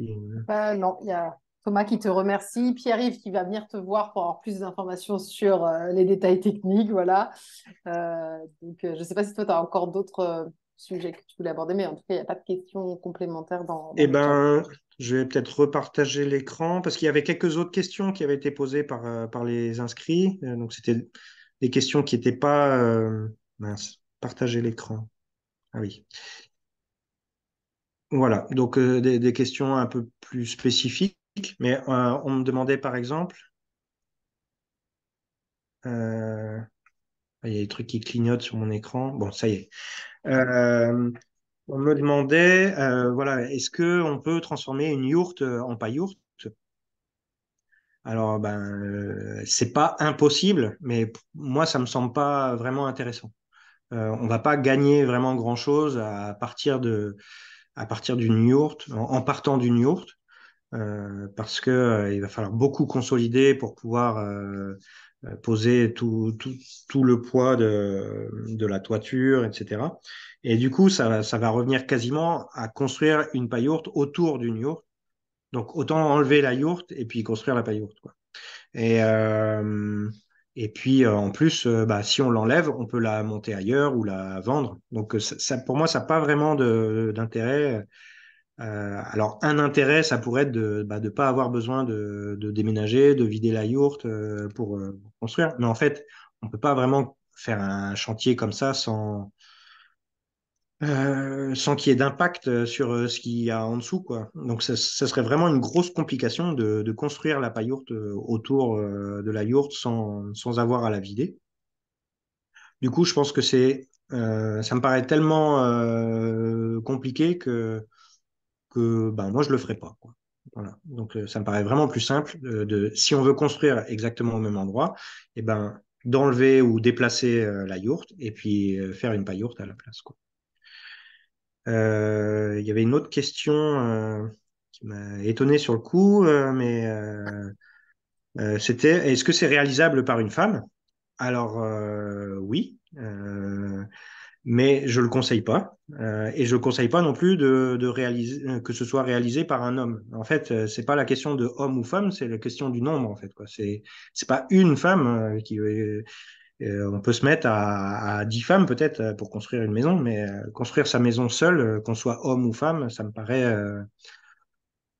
Euh, bah, non, il y a Thomas qui te remercie, Pierre-Yves qui va venir te voir pour avoir plus d'informations sur euh, les détails techniques. Voilà. donc, je ne sais pas si toi, tu as encore d'autres sujets que tu voulais aborder, mais en tout cas, il n'y a pas de questions complémentaires dans. dans eh ben, je vais peut-être repartager l'écran parce qu'il y avait quelques autres questions qui avaient été posées par, euh, par les inscrits. Euh, donc, c'était des questions qui n'étaient pas. Euh, mince, partager l'écran. Ah oui. Voilà, donc des, questions un peu plus spécifiques. Mais on me demandait par exemple. Il y a des trucs qui clignotent sur mon écran. Bon, ça y est on me demandait, euh, voilà, est-ce que on peut transformer une yourte en paillourte Alors, ben, euh, c'est pas impossible, mais moi, ça me semble pas vraiment intéressant. Euh, on va pas gagner vraiment grand chose à partir de, à partir d'une yourte, en, partant d'une yourte, euh, parce que il va falloir beaucoup consolider pour pouvoir euh, poser tout, tout, tout, le poids de, de, la toiture, etc. Et du coup, ça, ça, va revenir quasiment à construire une paillourte autour d'une yourte. Donc, autant enlever la yourte et puis construire la paillourte. Quoi. Et, euh, et puis, euh, en plus, bah, si on l'enlève, on peut la monter ailleurs ou la vendre. Donc, ça, pour moi, ça n'a pas vraiment d'intérêt euh, alors, un intérêt, ça pourrait être de ne bah, pas avoir besoin de, déménager, de vider la yourte euh, euh, pour, construire. Mais en fait, on ne peut pas vraiment faire un chantier comme ça sans, sans qu'il y ait d'impact sur ce qu'il y a en dessous. Quoi. Donc, ça, serait vraiment une grosse complication de, construire la paillourte autour de la yourte sans, sans, avoir à la vider. Du coup, je pense que c'est, ça me paraît tellement compliqué que ben, moi, je le ferai pas. Quoi. Voilà. Donc, euh, ça me paraît vraiment plus simple euh, de, si on veut construire exactement au même endroit, et eh ben, d'enlever ou déplacer euh, la yourte et puis faire une paillourte à la place. Quoi. il y avait une autre question qui m'a étonné sur le coup, mais c'était est-ce que c'est réalisable par une femme Alors oui, mais je le conseille pas. Euh, et je ne conseille pas non plus de, réaliser, euh, que ce soit réalisé par un homme. En fait, ce euh, c'est pas la question de homme ou femme, c'est la question du nombre, en fait. Ce n'est pas une femme qui... on peut se mettre à, à 10 femmes peut-être pour construire une maison, mais construire sa maison seule, qu'on soit homme ou femme, ça me paraît,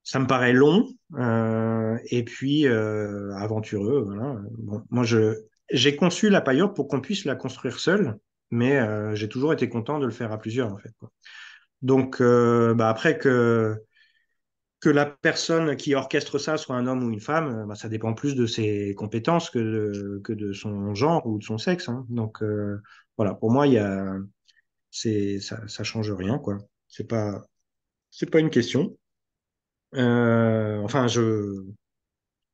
ça me paraît long et puis aventureux. Voilà. moi, j'ai conçu la paillure pour qu'on puisse la construire seule mais euh, j'ai toujours été content de le faire à plusieurs en fait. Donc euh, bah, après que que la personne qui orchestre ça soit un homme ou une femme, euh, bah, ça dépend plus de ses compétences que de, que de son genre ou de son sexe. Hein. Donc voilà, pour moi il y a c'est ça, ça change rien quoi. C'est pas c'est pas une question. enfin je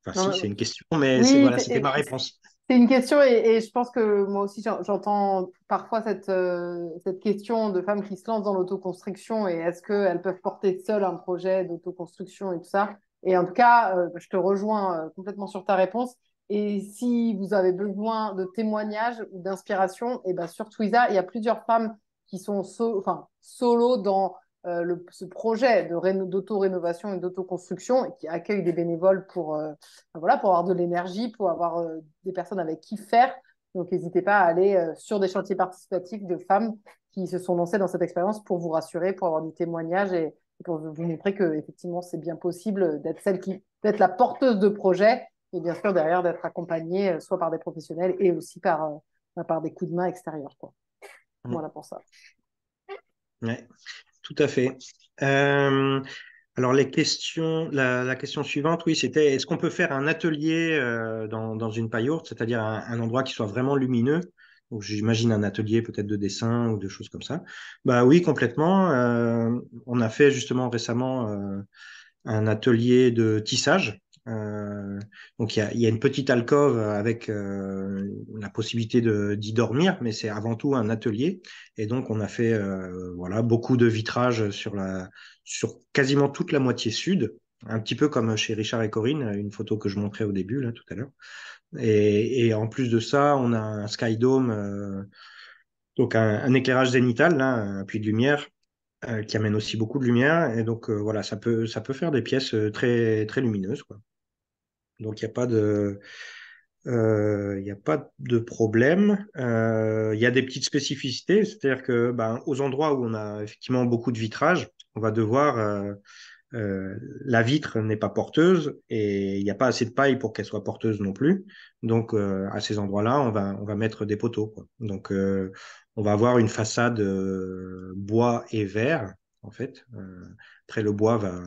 Enfin, si, c'est une question, mais c'était ma réponse. C'est une question, et, je pense que moi aussi, j'entends parfois cette, euh, cette question de femmes qui se lancent dans l'autoconstruction et est-ce qu'elles peuvent porter seules un projet d'autoconstruction et tout ça. Et en tout cas, euh, je te rejoins euh, complètement sur ta réponse. Et si vous avez besoin de témoignages ou d'inspiration, et eh ben sur Twiza, il y a plusieurs femmes qui sont enfin, solo dans euh, le, ce projet d'auto-rénovation et d'auto-construction et qui accueille des bénévoles pour, euh, voilà, pour avoir de l'énergie, pour avoir euh, des personnes avec qui faire. Donc, n'hésitez pas à aller sur des chantiers participatifs de femmes qui se sont lancées dans cette expérience pour vous rassurer, pour avoir du témoignage et, pour vous montrer que effectivement c'est bien possible d'être celle qui d'être la porteuse de projet et bien sûr derrière d'être accompagnée soit par des professionnels et aussi par, par des coups de main extérieurs. Quoi. Mmh. Voilà pour ça. Ouais. Tout à fait. Euh, alors les questions, la, question suivante, oui, c'était est-ce qu'on peut faire un atelier euh, dans, une paillourte, c'est-à-dire un, endroit qui soit vraiment lumineux donc, j'imagine un atelier peut-être de dessin ou de choses comme ça. Bah oui, complètement. Euh, on a fait justement récemment un atelier de tissage euh, donc il y a, une petite alcôve avec euh, la possibilité d'y dormir, mais c'est avant tout un atelier. Et donc on a fait euh, voilà beaucoup de vitrages sur la sur quasiment toute la moitié sud, un petit peu comme chez Richard et Corinne, une photo que je montrais au début là tout à l'heure. Et, en plus de ça, on a un sky dome, donc un, éclairage zénital un puits de lumière. qui amène aussi beaucoup de lumière et donc voilà ça peut ça peut faire des pièces très très lumineuses quoi. Donc il n'y a pas de. Euh, il n'y a pas de problème. Euh, il y a des petites spécificités, c'est-à-dire que ben, aux endroits où on a effectivement beaucoup de vitrage, on va devoir euh, la vitre n'est pas porteuse et il n'y a pas assez de paille pour qu'elle soit porteuse non plus. Donc à ces endroits-là, on va on va mettre des poteaux. Donc on va avoir une façade bois et verre en fait. après le bois va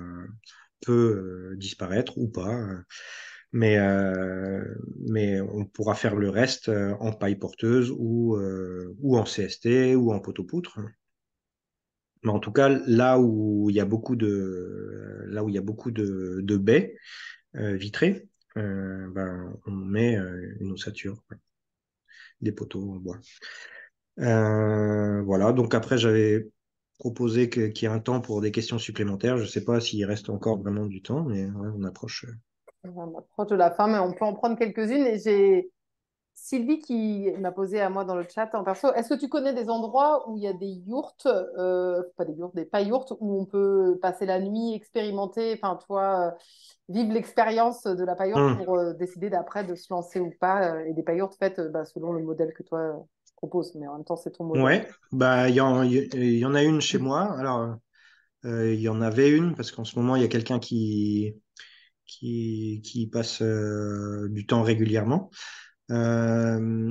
peut disparaître ou pas mais, euh, mais on pourra faire le reste euh, en paille porteuse ou, euh, ou en CST ou en poteau poutre. Mais en tout cas, là où il y a beaucoup de, là où il y a beaucoup de, de baies euh, vitrées, euh, ben, on met euh, une ossature, des poteaux en bois. voilà, donc après j'avais proposé qu'il y ait un temps pour des questions supplémentaires. Je ne sais pas s'il reste encore vraiment du temps, mais hein, on approche on approche de la fin, mais on peut en prendre quelques-unes. Et j'ai Sylvie qui m'a posé à moi dans le chat en perso est-ce que tu connais des endroits où il y a des yurts, euh, pas des yurts, des pas où on peut passer la nuit, expérimenter, enfin, toi, euh, vivre l'expérience de la paillote hmm. pour euh, décider d'après de se lancer ou pas Et des paillottes faites bah, selon le modèle que toi tu proposes, mais en même temps, c'est ton modèle. Oui, bah, il y, en a une chez moi. Alors, il y en avait une parce qu'en ce moment, il y a quelqu'un qui qui, qui euh, du temps régulièrement. Euh,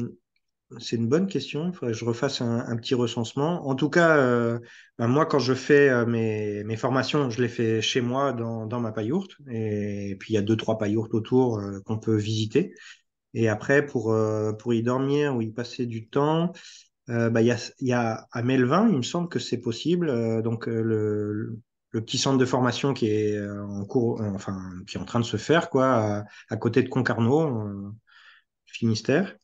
c'est une bonne question. Il faudrait que je refasse un, petit recensement. En tout cas, euh, ben moi, quand je fais mes, formations, je les fais chez moi dans, ma paillourte. Et, puis, il y a deux, trois paillourtes autour qu'on peut visiter. Et après, pour, pour y dormir ou y passer du temps, ben, il y, a, y, a, à Melvin, il me semble que c'est possible. donc, le, le petit centre de formation qui est euh, en cours, euh, enfin, qui est en train de se faire, quoi, à, côté de Concarneau, Finistère.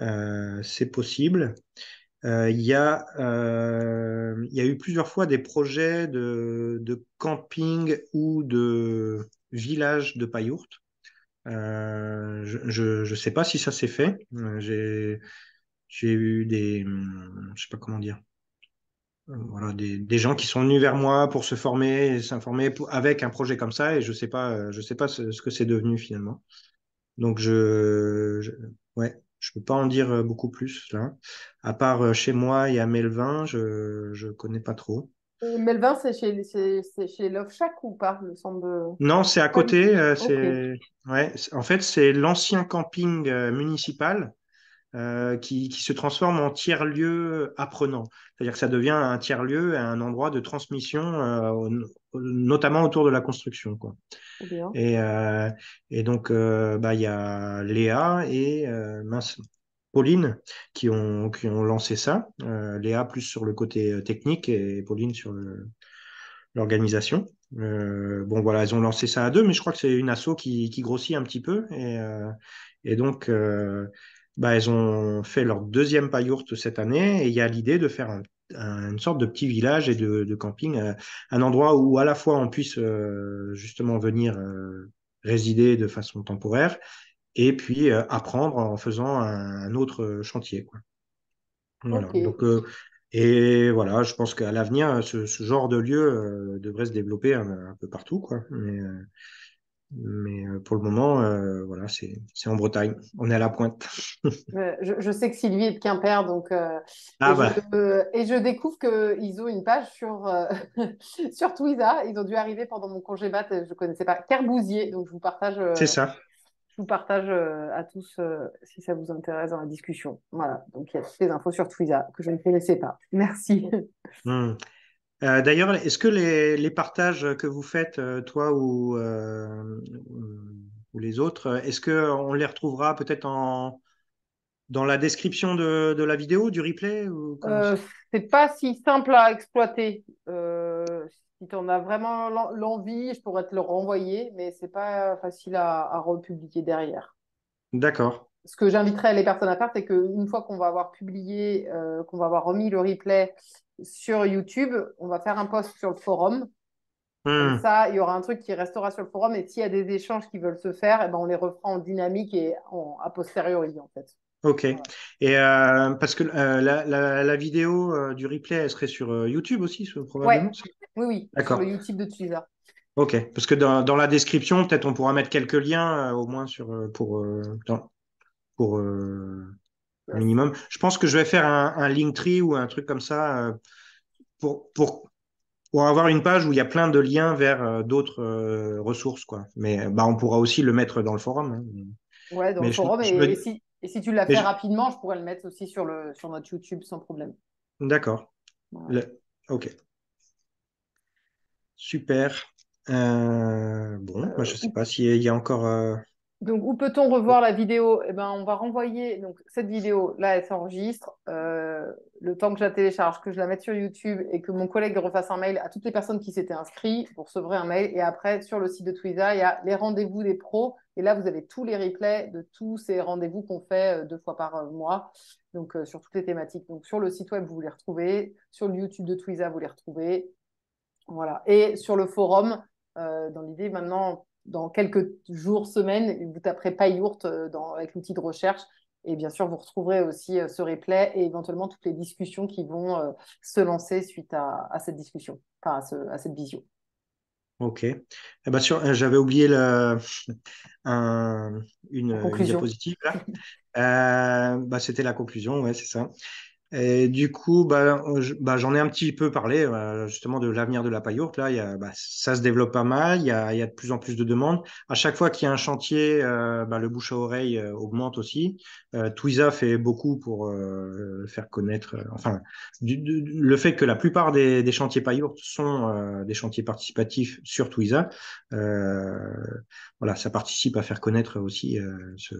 Euh, c'est possible. Il y, euh, y, a eu plusieurs fois des projets de, camping ou de village de paillourte. je ne sais pas si ça s'est fait. J'ai eu des. Hum, je sais pas comment dire euh, voilà, des, gens qui sont venus vers moi pour se former, s'informer avec un projet comme ça, et je sais euh, je sais pas ce, que c'est devenu finalement. Donc je, je, ouais, peux pas en dire euh, beaucoup plus là. À part chez moi et à Melvin, je ne connais pas trop. Melvin, c'est chez, c'est, chez Love Shack ou pas, me semble Non, c'est à côté. en fait, c'est l'ancien camping municipal euh, qui, se transforme en tiers-lieu apprenant. C'est-à-dire que ça devient un tiers-lieu, un endroit de transmission, euh, notamment autour de la construction. Quoi. Et, euh, et, donc, bah, il y a Léa et Pauline qui ont, ont lancé ça. Léa plus sur le côté technique et Pauline sur l'organisation. bon voilà, elles ont lancé ça à deux, mais je crois que c'est une asso qui, grossit un petit peu. Et, et donc, bah, elles ont fait leur deuxième paillourte cette année et il y a l'idée de faire une sorte de petit village et de, camping, euh, un endroit où à la fois on puisse euh, justement venir euh, résider de façon temporaire et puis apprendre en faisant un, autre chantier. Quoi. Voilà. Donc, et voilà, je pense qu'à l'avenir, ce, genre de lieu devrait se développer un, peu partout. Quoi. Mais, mais euh, pour le moment, euh, voilà, c'est en Bretagne. On est à la pointe. (laughs) Euh, je, sais que Sylvie est de Quimper, donc ah bah. et, je, découvre qu'ils ont une page sur, (laughs) sur Twiza. Ils ont dû arriver pendant mon congé BAT. Je ne connaissais pas Carbousier, donc je vous partage. c'est ça. Je vous partage à tous si ça vous intéresse dans la discussion. Voilà, donc il y a toutes les infos sur Twiza que je ne connaissais pas. Merci. Hmm. Euh, d'ailleurs, est-ce que les, partages que vous faites, euh, toi euh, ou, ou les autres, est-ce qu'on les retrouvera peut-être dans la description de, la vidéo, du replay ou n'est pas si simple à exploiter. si tu en as vraiment l'envie, je pourrais te le renvoyer, mais c'est pas facile à, à republier derrière. D'accord ce que j'inviterais les personnes à faire, c'est qu'une fois qu'on va avoir publié, euh, qu'on va avoir remis le replay sur YouTube, on va faire un post sur le forum. Hmm. ça, il y aura un truc qui restera sur le forum et s'il y a des échanges qui veulent se faire, eh ben, on les refera en dynamique et à a posteriori en fait. Ok. Et euh, parce que euh, la, vidéo du replay, elle serait sur YouTube aussi, probablement Oui, oui, sur le YouTube de Twitter. Ok, parce que dans, la description, peut-être on pourra mettre quelques liens au moins sur, pour, un euh, minimum. Je pense que je vais faire un, link tree ou un truc comme ça euh, pour, pour, pour, avoir une page où il y a plein de liens vers euh, d'autres ressources. Quoi. Mais bah, on pourra aussi le mettre dans le forum. Hein. Ouais, dans le forum. et, si, tu l'as fait rapidement, je pourrais le mettre aussi sur, le, sur notre YouTube sans problème. D'accord. Ok. Super. bon, bah, je ne sais pas s'il y a encore. Donc, où peut-on revoir la vidéo eh ben, On va renvoyer donc, cette vidéo, là, elle s'enregistre. Euh, le temps que je la télécharge, que je la mette sur YouTube et que mon collègue refasse un mail à toutes les personnes qui s'étaient inscrites, vous recevrez un mail. Et après, sur le site de Twiza, il y a les rendez-vous des pros. Et là, vous avez tous les replays de tous ces rendez-vous qu'on fait euh, deux fois par euh, mois, donc sur toutes les thématiques. Donc, sur le site web, vous les retrouvez. Sur le YouTube de Twiza, vous les retrouvez. Voilà. Et sur le forum, dans l'idée maintenant, dans quelques jours, semaines, vous taperez Payourt euh, dans, avec l'outil de recherche. Et bien sûr, vous retrouverez aussi euh, ce replay et éventuellement toutes les discussions qui vont euh, se lancer suite à, cette discussion, à, cette vision. Ok. Eh ben, sûr, j'avais oublié le une, diapositive. (laughs) bah, C'était la conclusion, ouais, c'est ça. Et du coup, bah, bah, j'en ai un petit peu parlé euh, justement de l'avenir de la paillourte. Là, il y a, bah, ça se développe pas mal, il y, a, il y, a, de plus en plus de demandes. À chaque fois qu'il y a un chantier, euh, bah, le bouche à oreille euh, augmente aussi. Twiza fait beaucoup pour faire connaître, enfin, le fait que la plupart des, chantiers paillourtes sont des chantiers participatifs sur Twiza, voilà, ça participe à faire connaître aussi ce,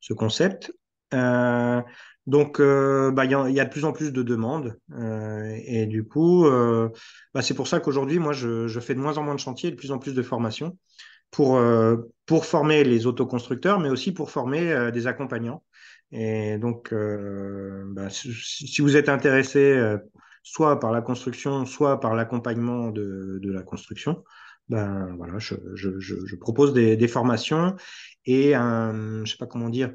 ce concept. Euh, donc, euh, bah, il bah, y, y, a de plus en plus de demandes. Euh, et du coup, euh, bah, c'est pour ça qu'aujourd'hui, moi, je, je, fais de moins en moins de chantiers et de plus en plus de formations pour, pour former les autoconstructeurs, mais aussi pour former des accompagnants. Et donc, bah, si, vous êtes intéressé soit par la construction, soit par l'accompagnement de, de, la construction, ben voilà, je, je, je propose des, des, formations et un, je sais pas comment dire,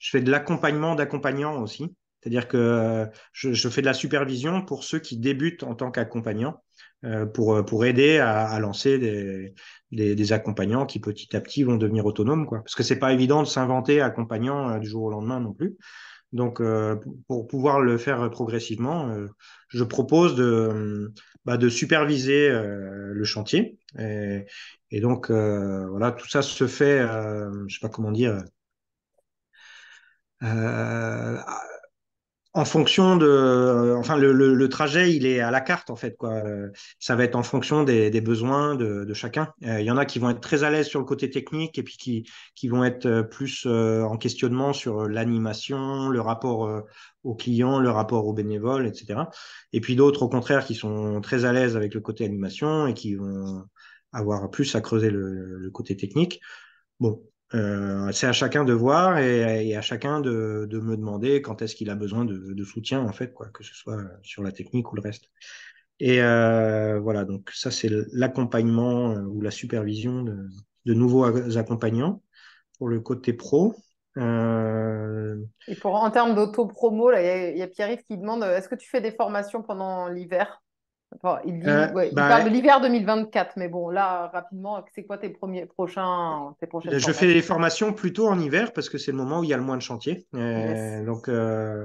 je fais de l'accompagnement d'accompagnants aussi. C'est-à-dire que euh, je, fais de la supervision pour ceux qui débutent en tant qu'accompagnants, euh, pour, euh, pour aider à, lancer des, des, accompagnants qui petit à petit vont devenir autonomes. Quoi. Parce que c'est pas évident de s'inventer accompagnant du jour au lendemain non plus. Donc, euh, pour pouvoir le faire progressivement, je propose de, bah, de superviser le chantier. Et, et donc, voilà, tout ça se fait, je sais pas comment dire, euh, en fonction de, enfin le, le, trajet il est à la carte en fait quoi. Ça va être en fonction des, des besoins de, de chacun. Euh, il y en a qui vont être très à l'aise sur le côté technique et puis qui qui vont être euh, plus en questionnement sur l'animation, le rapport au aux clients, le rapport aux bénévoles, etc. Et puis d'autres au contraire qui sont très à l'aise avec le côté animation et qui vont avoir plus à creuser le, le côté technique. Bon, euh, c'est à chacun de voir et, à chacun de, me demander quand est-ce qu'il a besoin de, soutien, en fait, quoi, que ce soit sur la technique ou le reste. Et euh, voilà, donc ça, c'est l'accompagnement euh, ou la supervision de, nouveaux accompagnants pour le côté pro. Et pour, en termes d'auto-promo, il y, y a, Pierre-Yves qui demande est-ce que tu fais des formations pendant l'hiver il, euh, bah parle de l'hiver 2024, mais bon, là, rapidement, c'est quoi tes premiers prochains tes Je fais les formations plutôt en hiver parce que c'est le moment où il y a le moins de chantiers. Euh, donc, euh,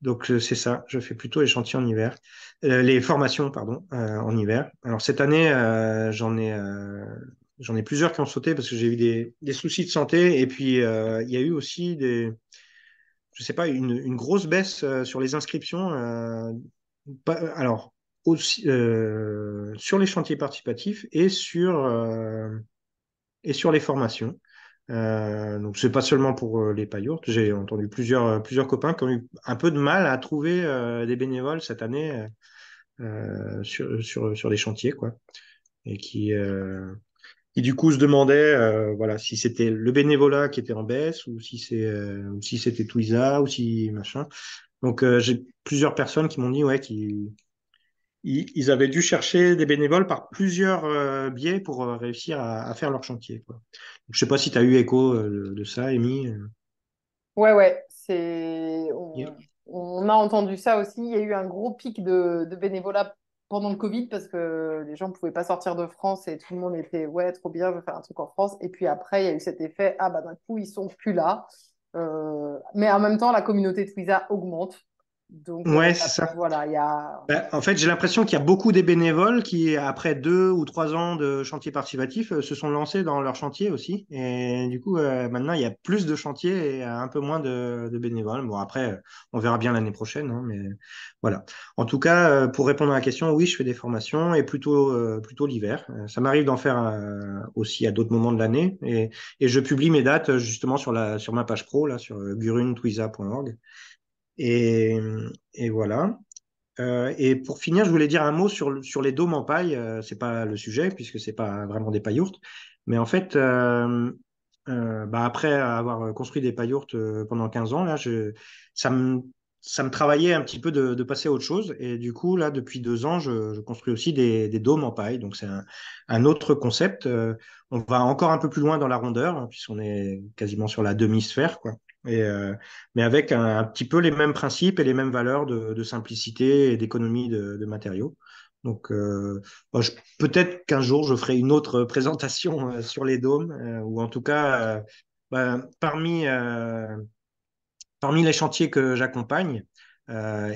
donc c'est ça. Je fais plutôt les chantiers en hiver, les formations, pardon, en hiver. Alors cette année, j'en ai j'en ai plusieurs qui ont sauté parce que j'ai eu des, des, soucis de santé et puis il y a eu aussi des, je sais pas, une, une grosse baisse sur les inscriptions. alors aussi, euh, sur les chantiers participatifs et sur, euh, et sur les formations. Euh, donc c'est pas seulement pour euh, les paillourtes. J'ai entendu plusieurs plusieurs copains qui ont eu un peu de mal à trouver des bénévoles cette année sur sur les chantiers quoi, et qui du coup se demandaient voilà si c'était le bénévolat qui était en baisse ou si c'est si c'était Twiza ou si machin. Donc j'ai plusieurs personnes qui m'ont dit ouais qui ils, avaient dû chercher des bénévoles par plusieurs euh, biais pour euh, réussir à, faire leur chantier. Quoi. je ne sais pas si tu as eu écho euh, de, ça, Amy. Ouais, ouais, c'est. On, a entendu ça aussi. Il y a eu un gros pic de, de bénévolat pendant le Covid parce que les gens ne pouvaient pas sortir de France et tout le monde était ouais trop bien, je vais faire un truc en France. Et puis après, il y a eu cet effet ah bah d'un coup ils ne sont plus là. mais en même temps, la communauté Twiza augmente. Donc, ouais, euh, y bah, en fait, j'ai l'impression qu'il y a beaucoup des bénévoles qui, après deux ou trois ans de chantier participatif, euh, se sont lancés dans leur chantier aussi. Et du coup, euh, maintenant, il y a plus de chantiers et un peu moins de, bénévoles. Bon, après, on verra bien l'année prochaine. Hein, mais voilà. En tout cas, pour répondre à la question, oui, je fais des formations et plutôt, plutôt l'hiver. Ça m'arrive d'en faire aussi à d'autres moments de l'année. Et, et, je publie mes dates justement sur, la, sur ma page pro, là, sur guruntwiza.org. Et, voilà. Euh, et pour finir, je voulais dire un mot sur, sur les dômes en paille. Euh, c'est pas le sujet, puisque c'est pas vraiment des paillourtes. Mais en fait, euh, bah, après avoir construit des paillourtes pendant 15 ans, là, ça, me, ça me travaillait un petit peu de, de, passer à autre chose. Et du coup, là, depuis deux ans, je, construis aussi des, des, dômes en paille. Donc, c'est un, un autre concept. on va encore un peu plus loin dans la rondeur, hein, puisqu'on est quasiment sur la demi-sphère, quoi. Euh, mais avec un, petit peu les mêmes principes et les mêmes valeurs de, simplicité et d'économie de, matériaux. Donc, euh, peut-être qu'un jour, je ferai une autre présentation euh, sur les dômes, ou en tout cas, bah, parmi, parmi les chantiers que j'accompagne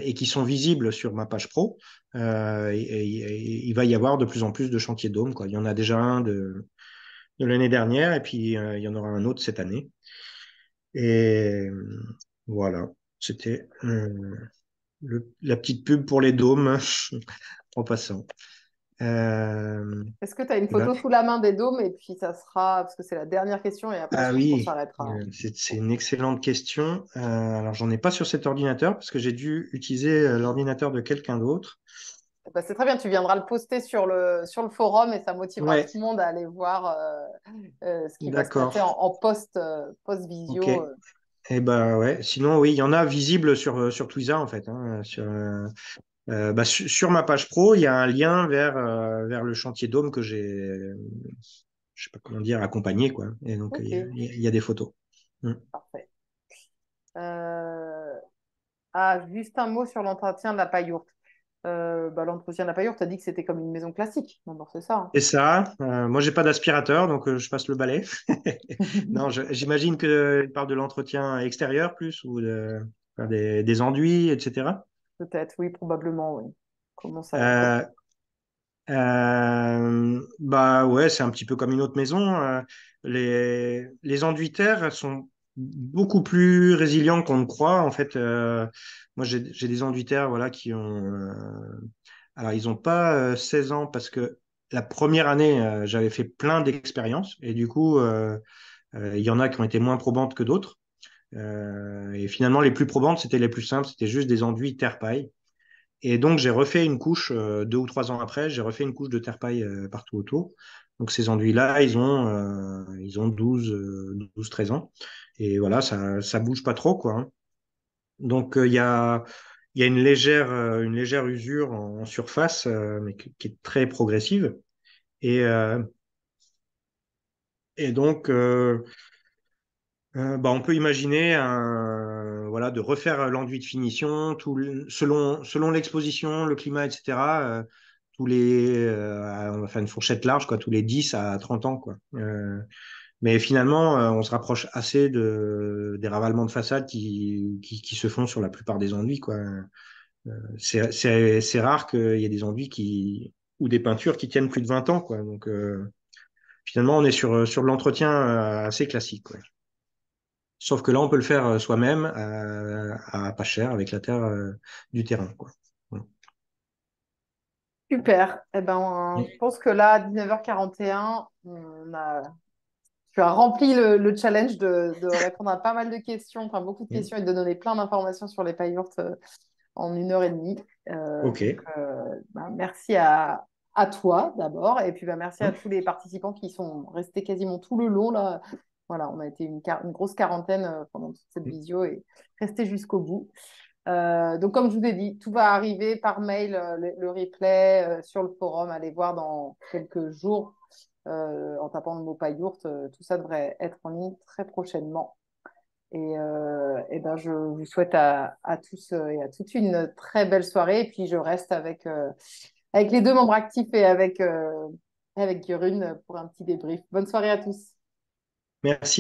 et qui sont visibles sur ma page pro, il va y avoir de plus en plus de chantiers dômes. Il y en a déjà un de l'année dernière, et puis il y en aura un autre cette année. Et voilà, c'était euh, la petite pub pour les dômes (laughs) en passant. Euh, Est-ce que tu as une bah, photo sous la main des dômes et puis ça sera parce que c'est la dernière question et après ah oui. s'arrêtera. Euh, c'est une excellente question. alors j'en ai pas sur cet ordinateur parce que j'ai dû utiliser l'ordinateur de quelqu'un d'autre. Bah, c'est très bien, tu viendras le poster sur le, sur le forum et ça motivera tout le monde à aller voir euh, euh, ce qui va se passer en, post, euh, visio. Eh ben, ouais, sinon oui, il y en a visible sur, sur Twitter en fait. Hein, sur, bah, sur ma page pro, il y a un lien vers, vers le chantier Dôme que j'ai, je pas comment dire, accompagné. Quoi. Et donc, il y, a des photos. Hmm. Parfait. Ah, juste un mot sur l'entretien de la paillourte. Euh, bah, l'entretien de la paillure, tu as dit que c'était comme une maison classique. Bah, c'est ça. Et hein. ça. Euh, moi, j'ai pas d'aspirateur, donc euh, je passe le balai. (laughs) non, j'imagine qu'il parle de l'entretien extérieur plus ou de, des, des, enduits, etc. Peut-être, oui, probablement, oui. Comment ça bah ouais, c'est un petit peu comme une autre maison. les, les enduits terres sont beaucoup plus résilients qu'on ne croit. En fait, euh, moi, j'ai des terre voilà, qui ont. Euh, alors, ils n'ont pas 16 euh, ans parce que la première année, j'avais fait plein d'expériences et du coup, il y en a qui ont été moins probantes que d'autres. et finalement, les plus probantes, c'était les plus simples, c'était juste des enduits terre-paille. Et donc, j'ai refait une couche deux ou trois ans après, j'ai refait une couche de terre-paille partout autour. Donc, ces enduits-là, ils ont, ils ont 12, 12, 13 ans et voilà, ça, ça bouge pas trop, quoi. Hein. Donc euh, il y, a, y a une légère, euh, une légère usure en, surface, euh, mais qui, est très progressive. Et, et donc, bah, on peut imaginer un, voilà, de refaire l'enduit de finition tout, selon, selon l'exposition, le climat, etc. tous les, on va faire une fourchette large, quoi, tous les 10 à 30 ans. Quoi. Mais finalement, euh, on se rapproche assez de, des ravalements de façade qui, qui, qui, se font sur la plupart des enduits. Quoi. Euh, c'est, rare qu'il y ait des enduits qui, ou des peintures qui tiennent plus de 20 ans. Quoi. Donc, euh, finalement, on est sur, sur l'entretien assez classique. Quoi. Sauf que là, on peut le faire soi-même à, à, pas cher avec la terre du terrain. Quoi. Super. Eh ben, on... Mm. je pense que là, à 19h41, on a as rempli le, challenge de, (laughs) répondre à pas mal de questions, enfin beaucoup de mm. questions et de donner plein d'informations sur les paillourtes euh, en une heure et demie. Euh, ok. Euh, bah, merci à, toi d'abord et puis bah, merci à mm. tous les participants qui sont restés quasiment tout le long là. Voilà, on a été une, une grosse quarantaine pendant toute cette mm. visio et resté jusqu'au bout. donc, comme je vous ai dit, tout va arriver par mail, le, replay sur le forum. Allez voir dans quelques jours euh, en tapant le mot paillourte, euh, tout ça devrait être en ligne très prochainement. Et, euh, ben je vous souhaite à, tous et à toutes une très belle soirée. Et puis je reste avec, avec les deux membres actifs et avec, avec Gurune pour un petit débrief. Bonne soirée à tous. Merci.